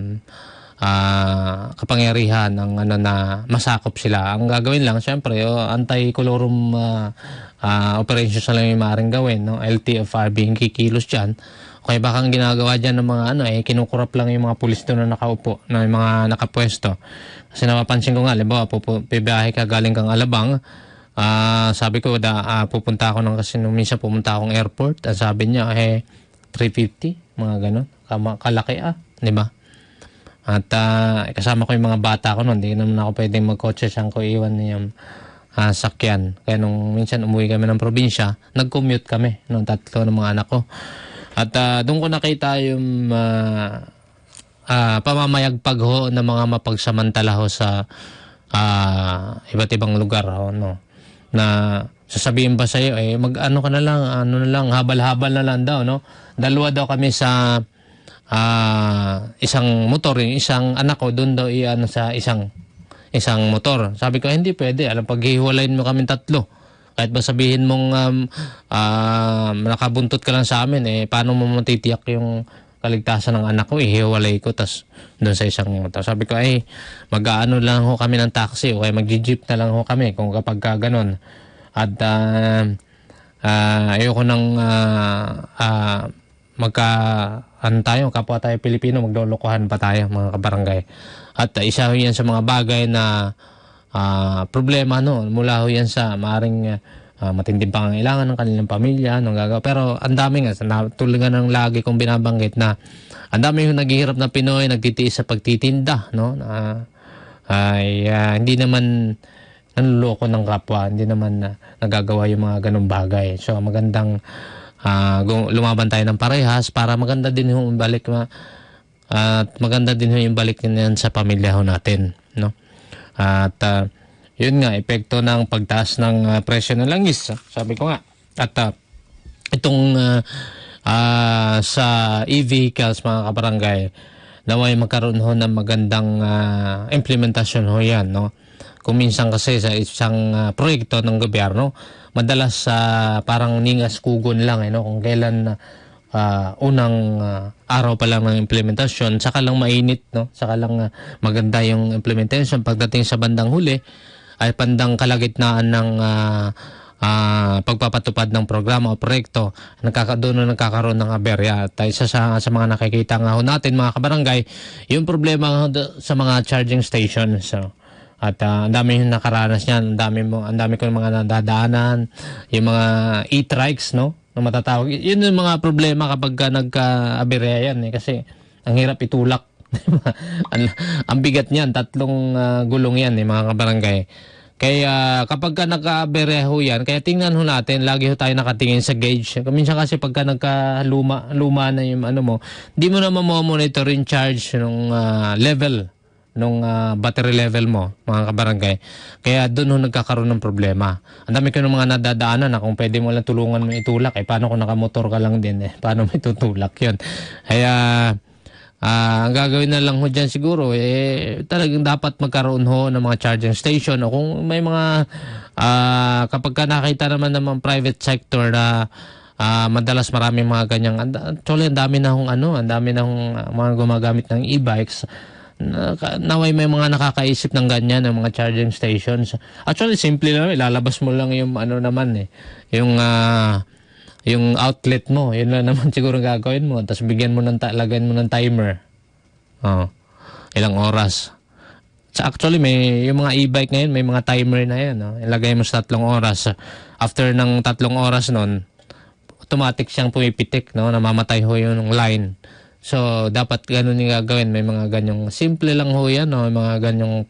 uh, kapangyarihan ng ano na masakop sila. Ang gagawin lang, syempre, oh, anti-colorum uh, uh, operations na lang yung maaaring gawin, no? LTFRB yung kikilos dyan. Okay, baka ang ginagawa dyan ng mga ano, eh, kinukurap lang yung mga pulis doon na nakaupo, na yung mga nakapwesto. Kasi napapansin ko nga, libawa, pibiyahe ka galing kang Alabang, uh, sabi ko, da, uh, pupunta ako ng kasi nung minsan pumunta akong airport, at sabi niya, eh, 350, mga ganun. Kama, Kalaki ah, di ba? At uh, kasama ko yung mga bata ko noon, hindi naman ako pwedeng magkotse siyang ko iwan yung uh, sakyan. Kaya nung minsan umuwi kami ng probinsya, nag-commute kami, nung tatlo ng mga anak ko. At uh, doon ko nakita yung uh, ah, uh, pamamayagpag ho ng mga mapagsamantala ho sa uh, iba't ibang lugar ho, no? na sasabihin ba sa iyo eh mag ano ka na lang ano na lang habal-habal na lang daw no dalawa daw kami sa uh, isang motor yung isang anak ko doon daw iyan sa isang isang motor. Sabi ko, hindi pwede. Alam, paghihiwalayin mo kami tatlo. Kahit ba sabihin mong um, uh, nakabuntot ka lang sa amin, eh, paano mo matitiyak yung kaligtasan ng anak ko, eh, ihiwalay ko tas doon sa isang motor. Sabi ko ay mag-aano lang ho kami ng taxi o kaya mag-jeep na lang ho kami kung kapag ka ganun. At uh, uh, ayoko nang uh, uh, magka ano tayo, kapwa tayo Pilipino, maglolokohan pa tayo mga kabarangay. At uh, isa yan sa mga bagay na uh, problema no mula ho yan sa maaring uh, matinding pangangailangan ng kanilang pamilya anong gagawa pero ang dami nga tulad nga ng lagi kong binabanggit na ang dami yung naghihirap na Pinoy nagtitiis sa pagtitinda no uh, ay uh, hindi naman nanloloko ng kapwa hindi naman uh, nagagawa yung mga ganung bagay so magandang uh, lumaban tayo ng parehas para maganda din yung balik ma at maganda din yung balik niyan sa pamilya ho natin, no? At uh, yun nga epekto ng pagtaas ng uh, presyo ng langis, ah, sabi ko nga. At uh, itong uh, uh, sa e-vehicles mga kabarangay, naway magkaroon ho ng magandang uh, implementasyon ho yan, no? Kung minsan kasi sa isang uh, proyekto ng gobyerno, madalas sa uh, parang ningas kugon lang, eh, no? Kung kailan uh, uh, unang uh, araw pa lang ng implementasyon, saka lang mainit, no? Saka lang uh, maganda yung implementation pagdating sa bandang huli ay pandang kalagitnaan ng uh, uh, pagpapatupad ng programa o proyekto nagkaka doon na nagkakaroon ng aberya at isa sa, sa mga nakikita nga ho natin mga kabarangay yung problema sa mga charging stations so, at uh, ang dami yung nakaranas niyan, ang dami mo, ang dami ko ng mga nadadaanan, yung mga e-trikes, no? kung matatawag. Yun yung mga problema kapag ka nagka-aberya yan eh, kasi ang hirap itulak. ang, ang bigat niyan, tatlong uh, gulong yan eh, mga kabarangay. Kaya kapag ka nagka-abereho yan, kaya tingnan ho natin, lagi ho tayo nakatingin sa gauge. Minsan kasi pagka nagka-luma luma na yung ano mo, di mo na mamomonitor yung charge ng uh, ah, level nung uh, battery level mo, mga kabarangay. Kaya doon ho nagkakaroon ng problema. Ang dami ko ng mga nadadaanan na kung pwede mo lang tulungan mo itulak, eh paano kung nakamotor ka lang din, eh paano mo itutulak yun? Kaya uh, ang gagawin na lang ho dyan siguro, eh talagang dapat magkaroon ho ng mga charging station o kung may mga, uh, kapag ka nakita naman ng mga private sector na uh, madalas marami mga ganyang actually ang dami na hong ano ang dami na hong mga gumagamit ng e-bikes naway may mga nakakaisip ng ganyan ng mga charging stations. Actually simple lang, ilalabas mo lang yung ano naman eh, yung uh, yung outlet mo. Yun lang naman siguro gagawin mo. Tapos bigyan mo ng lagyan mo ng timer. Oh. Ilang oras. So actually may yung mga e-bike ngayon may mga timer na yan, no? Oh. Ilagay mo sa tatlong oras. After ng tatlong oras noon, automatic siyang pumipitik, no? Namamatay ho yung line. So, dapat ganun yung gagawin. May mga ganyong simple lang ho yan. No? May mga ganyong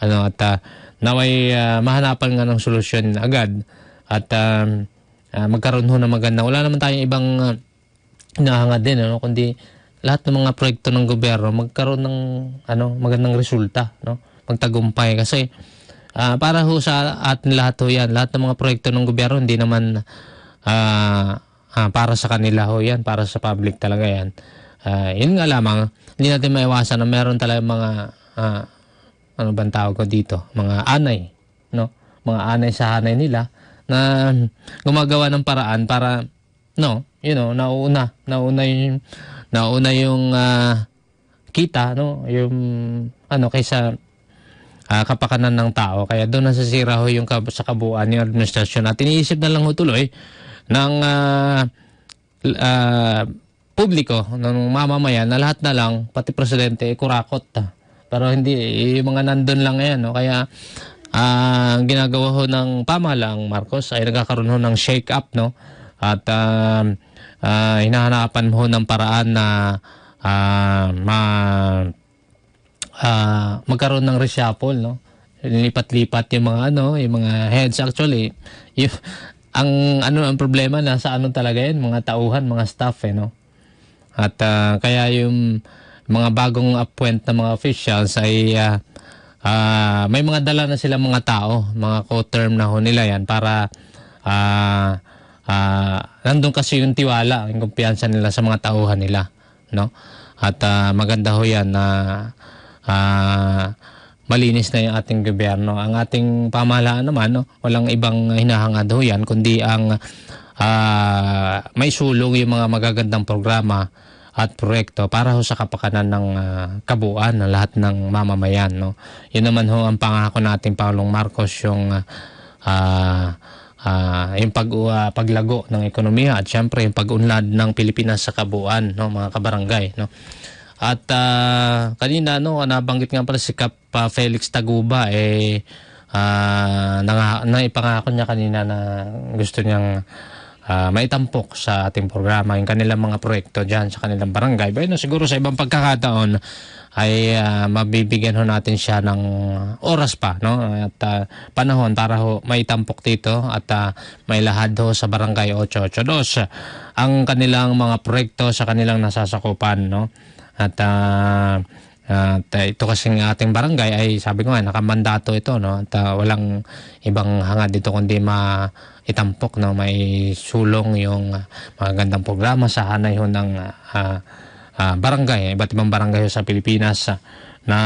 ano, at, uh, na may uh, mahanapan nga ng solusyon agad. At um, uh, magkaroon ho ng maganda. Wala naman tayong ibang uh, nahanga din. Ano? Kundi lahat ng mga proyekto ng gobyerno magkaroon ng ano, magandang resulta. No? Magtagumpay. Kasi uh, para ho sa atin lahat ho yan. Lahat ng mga proyekto ng gobyerno hindi naman uh, uh, para sa kanila ho yan. Para sa public talaga yan. Uh, yun nga lamang, hindi natin maiwasan na meron talaga mga, uh, ano bang tawag ko dito, mga anay, no? Mga anay sa hanay nila na gumagawa ng paraan para, no, you know, nauna, nauna yung, nauna yung uh, kita, no? Yung, ano, kaysa uh, kapakanan ng tao. Kaya doon nasisira ho yung kab- sa kabuuan ng administrasyon. At iniisip na lang ho tuloy ng uh, uh, publiko, ng mamamayan, na lahat na lang, pati presidente, eh, kurakot. Pero hindi, eh, yung mga nandun lang yan. No? Kaya ang uh, ginagawa ho ng pamahalang Marcos ay nagkakaroon ho ng shake-up. No? At uh, uh, hinahanapan ho ng paraan na uh, ma, uh, magkaroon ng reshuffle. No? Lilipat-lipat yung mga ano, yung mga heads actually. If, ang ano ang problema na sa ano talaga yan, mga tauhan, mga staff eh, no? At uh, kaya yung mga bagong appoint na mga officials ay uh, uh, may mga dala na sila mga tao, mga co-term na ho nila yan para uh, uh, nandun kasi yung tiwala, yung kumpiyansa nila sa mga tauhan nila. No? At uh, maganda ho yan na uh, malinis na yung ating gobyerno. Ang ating pamahalaan naman, no? walang ibang hinahangad ho yan, kundi ang uh, may sulong yung mga magagandang programa at proyekto para ho sa kapakanan ng uh, kabuuan ng lahat ng mamamayan. No? Yun naman ho ang pangako natin, Paulong Marcos, yung uh, uh, yung pag, uh, paglago ng ekonomiya at siyempre yung pag-unlad ng Pilipinas sa kabuuan, no, mga kabarangay. No? At uh, kanina no nabanggit nga pala si Kap uh, Felix Taguba eh uh, na, na ipangako niya kanina na gusto niyang uh, maitampok sa ating programa yung kanilang mga proyekto dyan sa kanilang barangay. Pero no, siguro sa ibang pagkakataon ay uh, mabibigyan ho natin siya ng oras pa no at uh, panahon para ho maitampok dito at uh, may lahad ho sa barangay 882 ang kanilang mga proyekto sa kanilang nasasakupan no at uh, at uh, ito kasing ating barangay ay sabi ko nga nakamandato ito no at uh, walang ibang hangad dito kundi ma itampok na may sulong yung ah, magagandang programa sa hanay ho ng uh, uh, barangay, eh, iba't ibang barangay sa Pilipinas na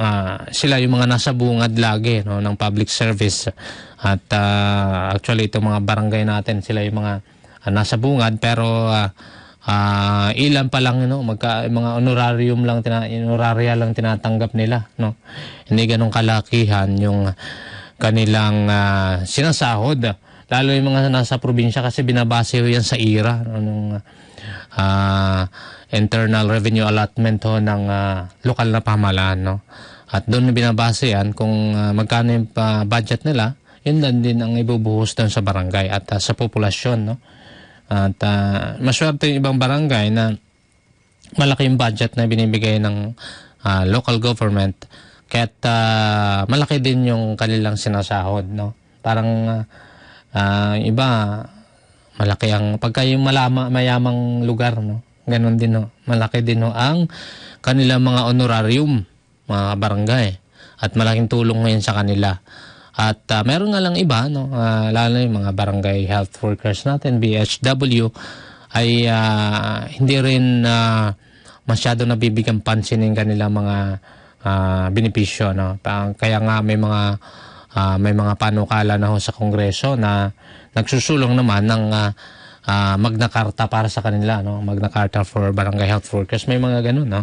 uh, sila yung mga nasa bungad lagi no, ng public service. At uh, actually itong mga barangay natin, sila yung mga uh, nasa bungad pero uh, uh, ilan pa lang no magka mga honorarium lang tina, honoraria lang tinatanggap nila no hindi ganun kalakihan yung kanilang uh, sinasahod. Lalo yung mga nasa probinsya kasi binabase yan sa IRA, nung uh, Internal Revenue Allotment ho ng uh, lokal na pamahalaan. No? At doon binabase yan kung uh, magkano yung uh, budget nila, yun lang din ang ibubuhos doon sa barangay at uh, sa populasyon. No? At uh, maswerte yung ibang barangay na malaki yung budget na binibigay ng uh, local government Kaya't uh, ah, malaki din yung kanilang sinasahod, no? Parang uh, iba, malaki ang, pagka yung malama, mayamang lugar, no? Ganon din, no? Malaki din, no? Ang kanilang mga honorarium, mga barangay. At malaking tulong ngayon sa kanila. At uh, meron nga lang iba, no? Uh, lalo yung mga barangay health workers natin, BHW, ay uh, hindi rin uh, masyado nabibigyan pansin ng kanilang mga uh, benepisyo no. Kaya nga may mga uh, may mga panukala na ho sa Kongreso na nagsusulong naman ng uh, uh, Magna Carta para sa kanila, no? Magna Carta for Barangay Health Workers. May mga ganun, no?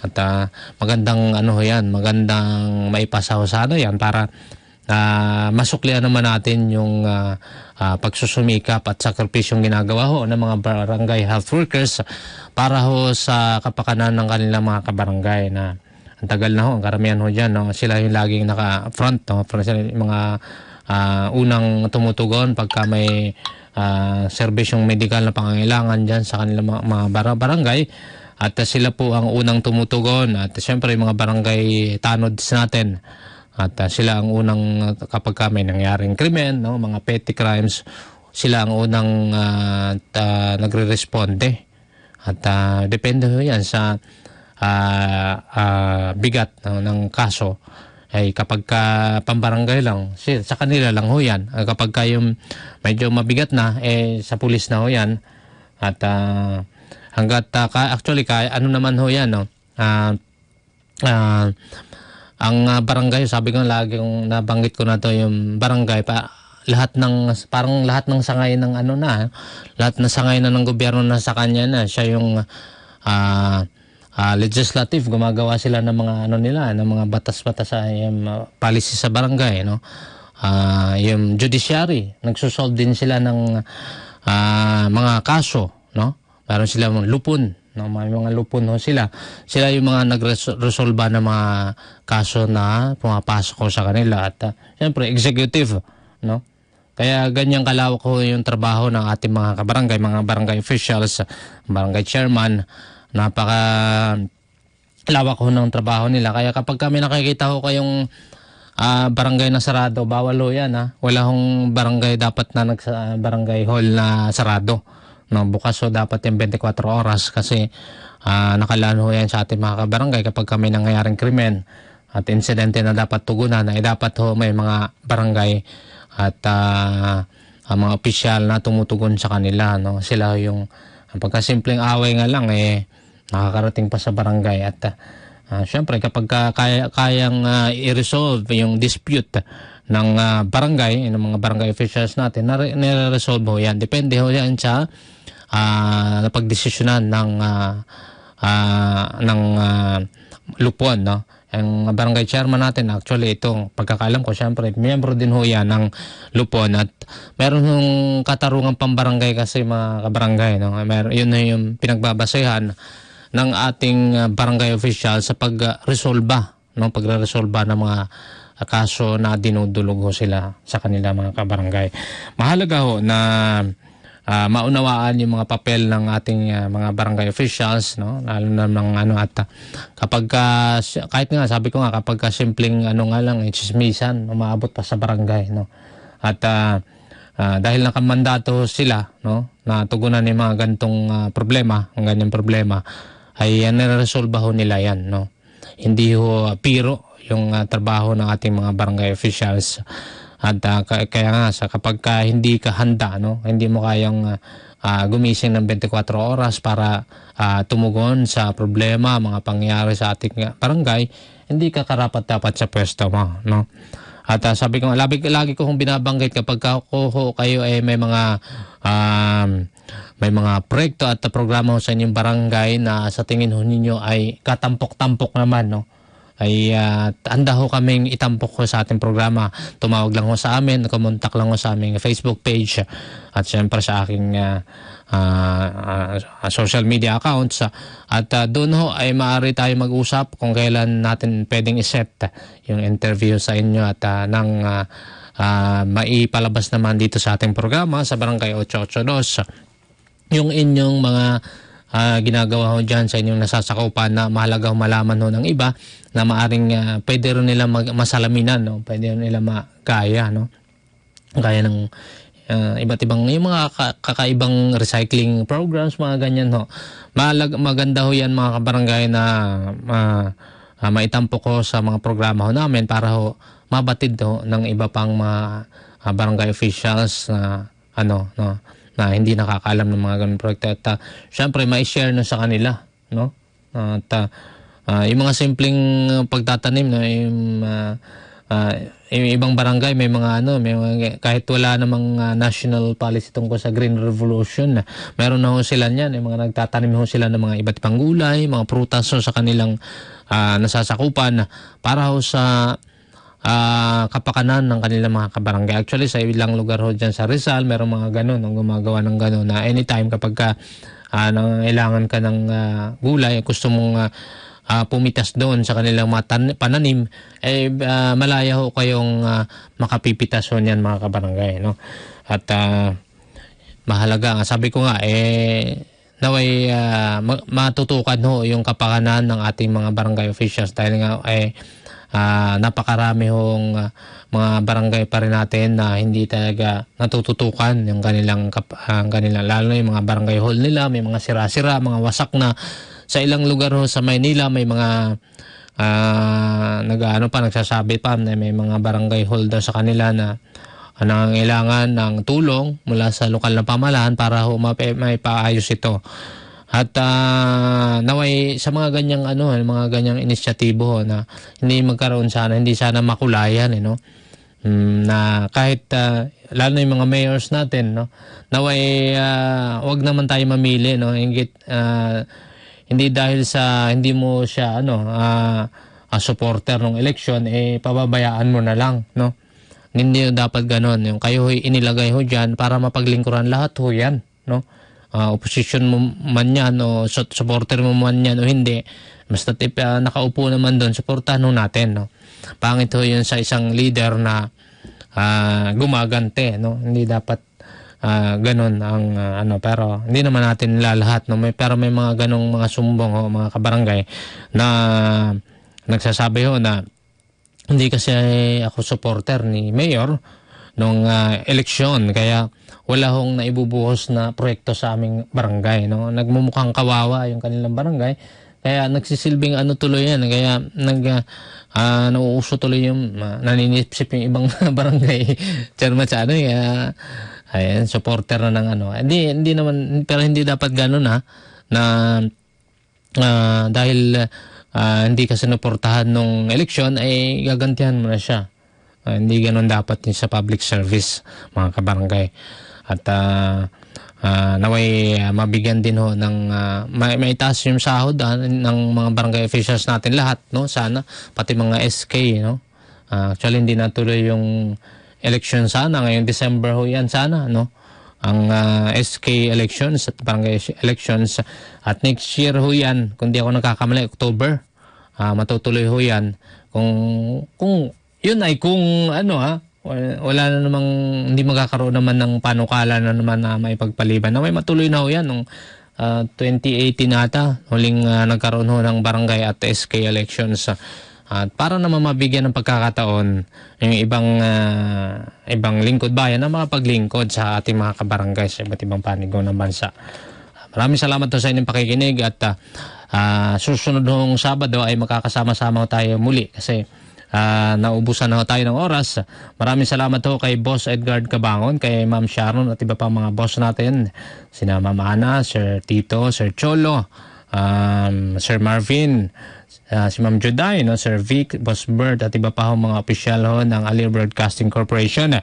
At uh, magandang ano ho yan, magandang maipasa ho sana yan para uh, masuklian naman natin yung uh, uh, pagsusumikap at sakripisyong ginagawa ho ng mga barangay health workers para ho sa kapakanan ng kanilang mga kabarangay na ang tagal na ho, ang karamihan ho dyan. No? Sila yung laging naka-front, no? front sila yung mga uh, unang tumutugon pagka may uh, serbisyong medikal na pangangailangan dyan sa kanilang mga, mga bar- barangay. At sila po ang unang tumutugon at uh, siyempre yung mga barangay tanods natin. At uh, sila ang unang kapag may nangyaring krimen, no? mga petty crimes, sila ang unang uh, uh, nagre-responde. At uh, depende ho yan sa uh, uh, bigat no, ng kaso ay kapag ka pambarangay lang, sa kanila lang ho yan. Ah, kapag ka yung medyo mabigat na, eh sa pulis na ho yan. At uh, hanggat, uh, ka, actually, ka, ano naman ho yan, no? Uh, uh, ang uh, barangay, sabi ko lagi, yung nabanggit ko na to, yung barangay, pa, lahat ng parang lahat ng sangay ng ano na lahat ng sangay na ng gobyerno na sa kanya na siya yung uh, uh, legislative gumagawa sila ng mga ano nila ng mga batas-batas sa yung uh, policy sa barangay no uh, yung judiciary nagsosolve din sila ng uh, mga kaso no meron sila mga lupon no may mga lupon ho sila sila yung mga nagresolba ng mga kaso na pumapasok sa kanila at uh, syempre executive no kaya ganyan kalawak ko yung trabaho ng ating mga kabarangay, mga barangay officials, barangay chairman, napaka lawak ho ng trabaho nila. Kaya kapag kami nakikita ko kayong uh, barangay na sarado, bawal ho yan ha. Wala hong barangay dapat na nagsa, ah, barangay hall na sarado. No, bukas so dapat yung 24 oras kasi uh, nakalaan ho yan sa ating mga kabarangay kapag kami nangyayaring krimen at insidente na dapat tugunan ay dapat ho may mga barangay at uh, mga opisyal na tumutugon sa kanila no sila yung pagkasimpleng away nga lang eh nakakarating pa sa barangay at uh, uh, syempre kapag kaya, kayang uh, i-resolve yung dispute ng uh, barangay, ng mga barangay officials natin, na nare-resolve mo yan. Depende ho yan sa uh, napagdesisyonan ng uh, uh, ng uh, lupon, no? ang barangay chairman natin actually itong pagkakalam ko syempre miyembro din ho yan ng Lupon at meron yung katarungan pambarangay kasi mga kabarangay no meron yun na yung pinagbabasehan ng ating ah, barangay official sa pagresolba, no, pagre-resolba ng mga kaso na dinudulog ho sila sa kanila mga kabarangay. Mahalaga ho na uh, maunawaan yung mga papel ng ating uh, mga barangay officials no lalo na ng ano at kapag uh, kahit nga sabi ko nga kapag uh, simpleng ano nga lang chismisan eh, umaabot pa sa barangay no at uh, uh, dahil nakamandato sila no na tugunan ng mga gantong uh, problema ng ganyang problema ay uh, ah, nare-resolve ho nila yan. No? Hindi ho uh, piro yung uh, trabaho ng ating mga barangay officials. At uh, kaya nga sa kapag ka hindi ka handa, no? hindi mo kayang uh, uh, gumising ng 24 oras para uh, tumugon sa problema, mga pangyayari sa ating barangay, hindi ka karapat-dapat sa pwesto mo. No? At uh, sabi ko, lagi, lagi ko kong binabanggit kapag ako kayo ay eh, may mga um, may mga proyekto at programa sa inyong barangay na sa tingin ho ninyo ay katampok-tampok naman, no? ay uh, ah, anda ho kaming itampok ko sa ating programa. Tumawag lang ho sa amin, kumontak lang ho sa aming Facebook page at syempre sa aking uh, uh, social media accounts. At uh, doon ho ay maaari tayo mag-usap kung kailan natin pwedeng iset yung interview sa inyo at uh, ng uh, uh, maipalabas naman dito sa ating programa sa Barangay 882 yung inyong mga uh, ginagawa ho dyan sa inyong nasasakupan na mahalaga ho malaman ho ng iba na maaring uh, pwede rin nila mag- masalaminan, no? pwede rin nila makaya, no? kaya ng uh, iba't ibang yung mga ka- kakaibang recycling programs, mga ganyan ho. Malag- maganda ho yan mga kabarangay na uh, uh, maitampok ho sa mga programa ho namin para ho mabatid ho ng iba pang mga uh, barangay officials na ano, no? na hindi nakakaalam ng mga ganung proyekto at uh, syempre mai-share na sa kanila no at uh, yung mga simpleng pagtatanim no yung uh, uh, yung ibang barangay may mga ano may mga, kahit wala namang uh, national policy tungkol sa green revolution meron na ho sila niyan yung mga nagtatanim ho sila ng mga iba't ibang gulay mga prutas sa kanilang uh, nasasakupan para ho sa uh, kapakanan ng kanilang mga kabarangay. Actually, sa ilang lugar ho dyan sa Rizal, meron mga ganun, ang gumagawa ng ganun na anytime kapag ka, uh, ah, nangailangan ka ng uh, gulay, gusto mong uh, uh, pumitas doon sa kanilang mga pananim, eh uh, malaya ho kayong uh, makapipitas ho niyan mga kabarangay. No? At uh, mahalaga nga, sabi ko nga, eh naway uh, matutukan ho yung kapakanan ng ating mga barangay officials dahil nga eh uh, napakarami hong ah, mga barangay pa rin natin na hindi talaga natututukan yung kanilang, ang uh, ah, kanilang lalo yung mga barangay hall nila, may mga sira-sira, mga wasak na sa ilang lugar ho sa Maynila may mga uh, nag-ano pa nagsasabi pa na may mga barangay hall daw sa kanila na nangangailangan ng tulong mula sa lokal na pamahalaan para ho mapaayos ito. At uh, naway sa mga ganyang ano, eh, mga ganyang inisyatibo oh, na hindi magkaroon sana, hindi sana makulayan eh, no? Mm, na kahit uh, lalo na yung mga mayors natin no naway uh, wag naman tayo mamili no ingit uh, hindi dahil sa hindi mo siya ano uh, uh, supporter ng election eh pababayaan mo na lang no hindi dapat ganon yung kayo inilagay ho diyan para mapaglingkuran lahat ho yan no uh, opposition mo man yan o supporter mo man yan o hindi, basta if uh, nakaupo naman doon, supportahan natin. No? Pangit ho yun sa isang leader na uh, gumagante. No? Hindi dapat uh, ganun ang uh, ano pero hindi naman natin lalahat no may pero may mga ganung mga sumbong o mga kabarangay na nagsasabi ho na hindi kasi ako supporter ni mayor nung uh, eleksyon. Kaya wala hong naibubuhos na proyekto sa aming barangay. No? Nagmumukhang kawawa yung kanilang barangay. Kaya nagsisilbing ano tuloy yan. Kaya nag, uh, nauuso tuloy yung uh, naninipsip yung ibang barangay chairman sa ano. Eh, kaya, ayan, supporter na ng ano. Hindi, eh, hindi naman, pero hindi dapat ganoon ha. Na uh, dahil uh, hindi ka suportahan nung eleksyon, ay eh, gagantihan mo na siya. Uh, hindi ganun dapat yun sa public service mga kabarangay. At uh, uh, naway uh, mabigyan din ho ng uh, may, may taas yung sahod uh, ng mga barangay officials natin lahat no sana pati mga SK no uh, actually hindi natuloy yung election sana ngayong December ho yan sana no ang uh, SK elections at barangay elections at next year ho yan kung di ako nagkakamali October uh, matutuloy ho yan kung kung yun ay kung ano ha, wala na namang hindi magkakaroon naman ng panukala na naman na may pagpaliban. Na may matuloy na ho yan nung uh, ah, 2018 ata, huling uh, nagkaroon ho ng barangay at SK elections. At uh, para naman mabigyan ng pagkakataon yung ibang uh, ibang lingkod bayan na makapaglingkod sa ating mga kabarangay sa iba't ibang panig ng bansa. Maraming salamat sa inyong pakikinig at uh, uh, susunod hong Sabado ay makakasama-sama tayo muli kasi uh, naubusan na tayo ng oras. Maraming salamat ho kay Boss Edgard Cabangon, kay Ma'am Sharon at iba pang mga boss natin. Sina Ma'am Ana, Sir Tito, Sir Cholo, um, Sir Marvin, uh, si Ma'am Juday, no? Sir Vic, Boss Bird at iba pa ho mga opisyal ho ng Alir Broadcasting Corporation.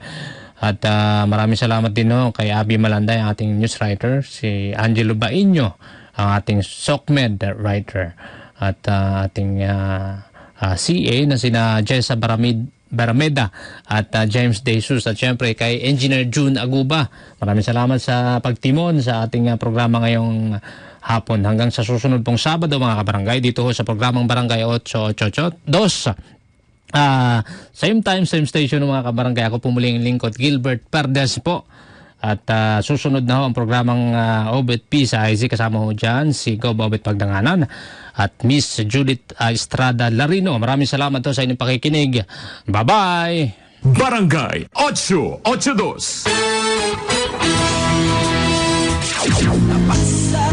At uh, maraming salamat din ho kay Abby Malanday, ang ating news writer, si Angelo Bainyo, ang ating SOCMED writer, at uh, ating uh, uh, ah, CA na sina Jessa Baramid Barameda at uh, James De Jesus at syempre kay Engineer June Aguba. Maraming salamat sa pagtimon sa ating uh, programa ngayong hapon. Hanggang sa susunod pong Sabado mga kabarangay dito ho sa programang Barangay 888 Uh, same time, same station mga kabarangay. Ako po muling lingkod Gilbert Pardes po. At uh, susunod na ho ang programang uh, ah, OBET-P ah, sa IC. Kasama ho dyan si Gob Obet Pagdanganan at Miss Judith Estrada Larino. Maraming salamat ho sa inyong pakikinig. Bye-bye! Barangay 882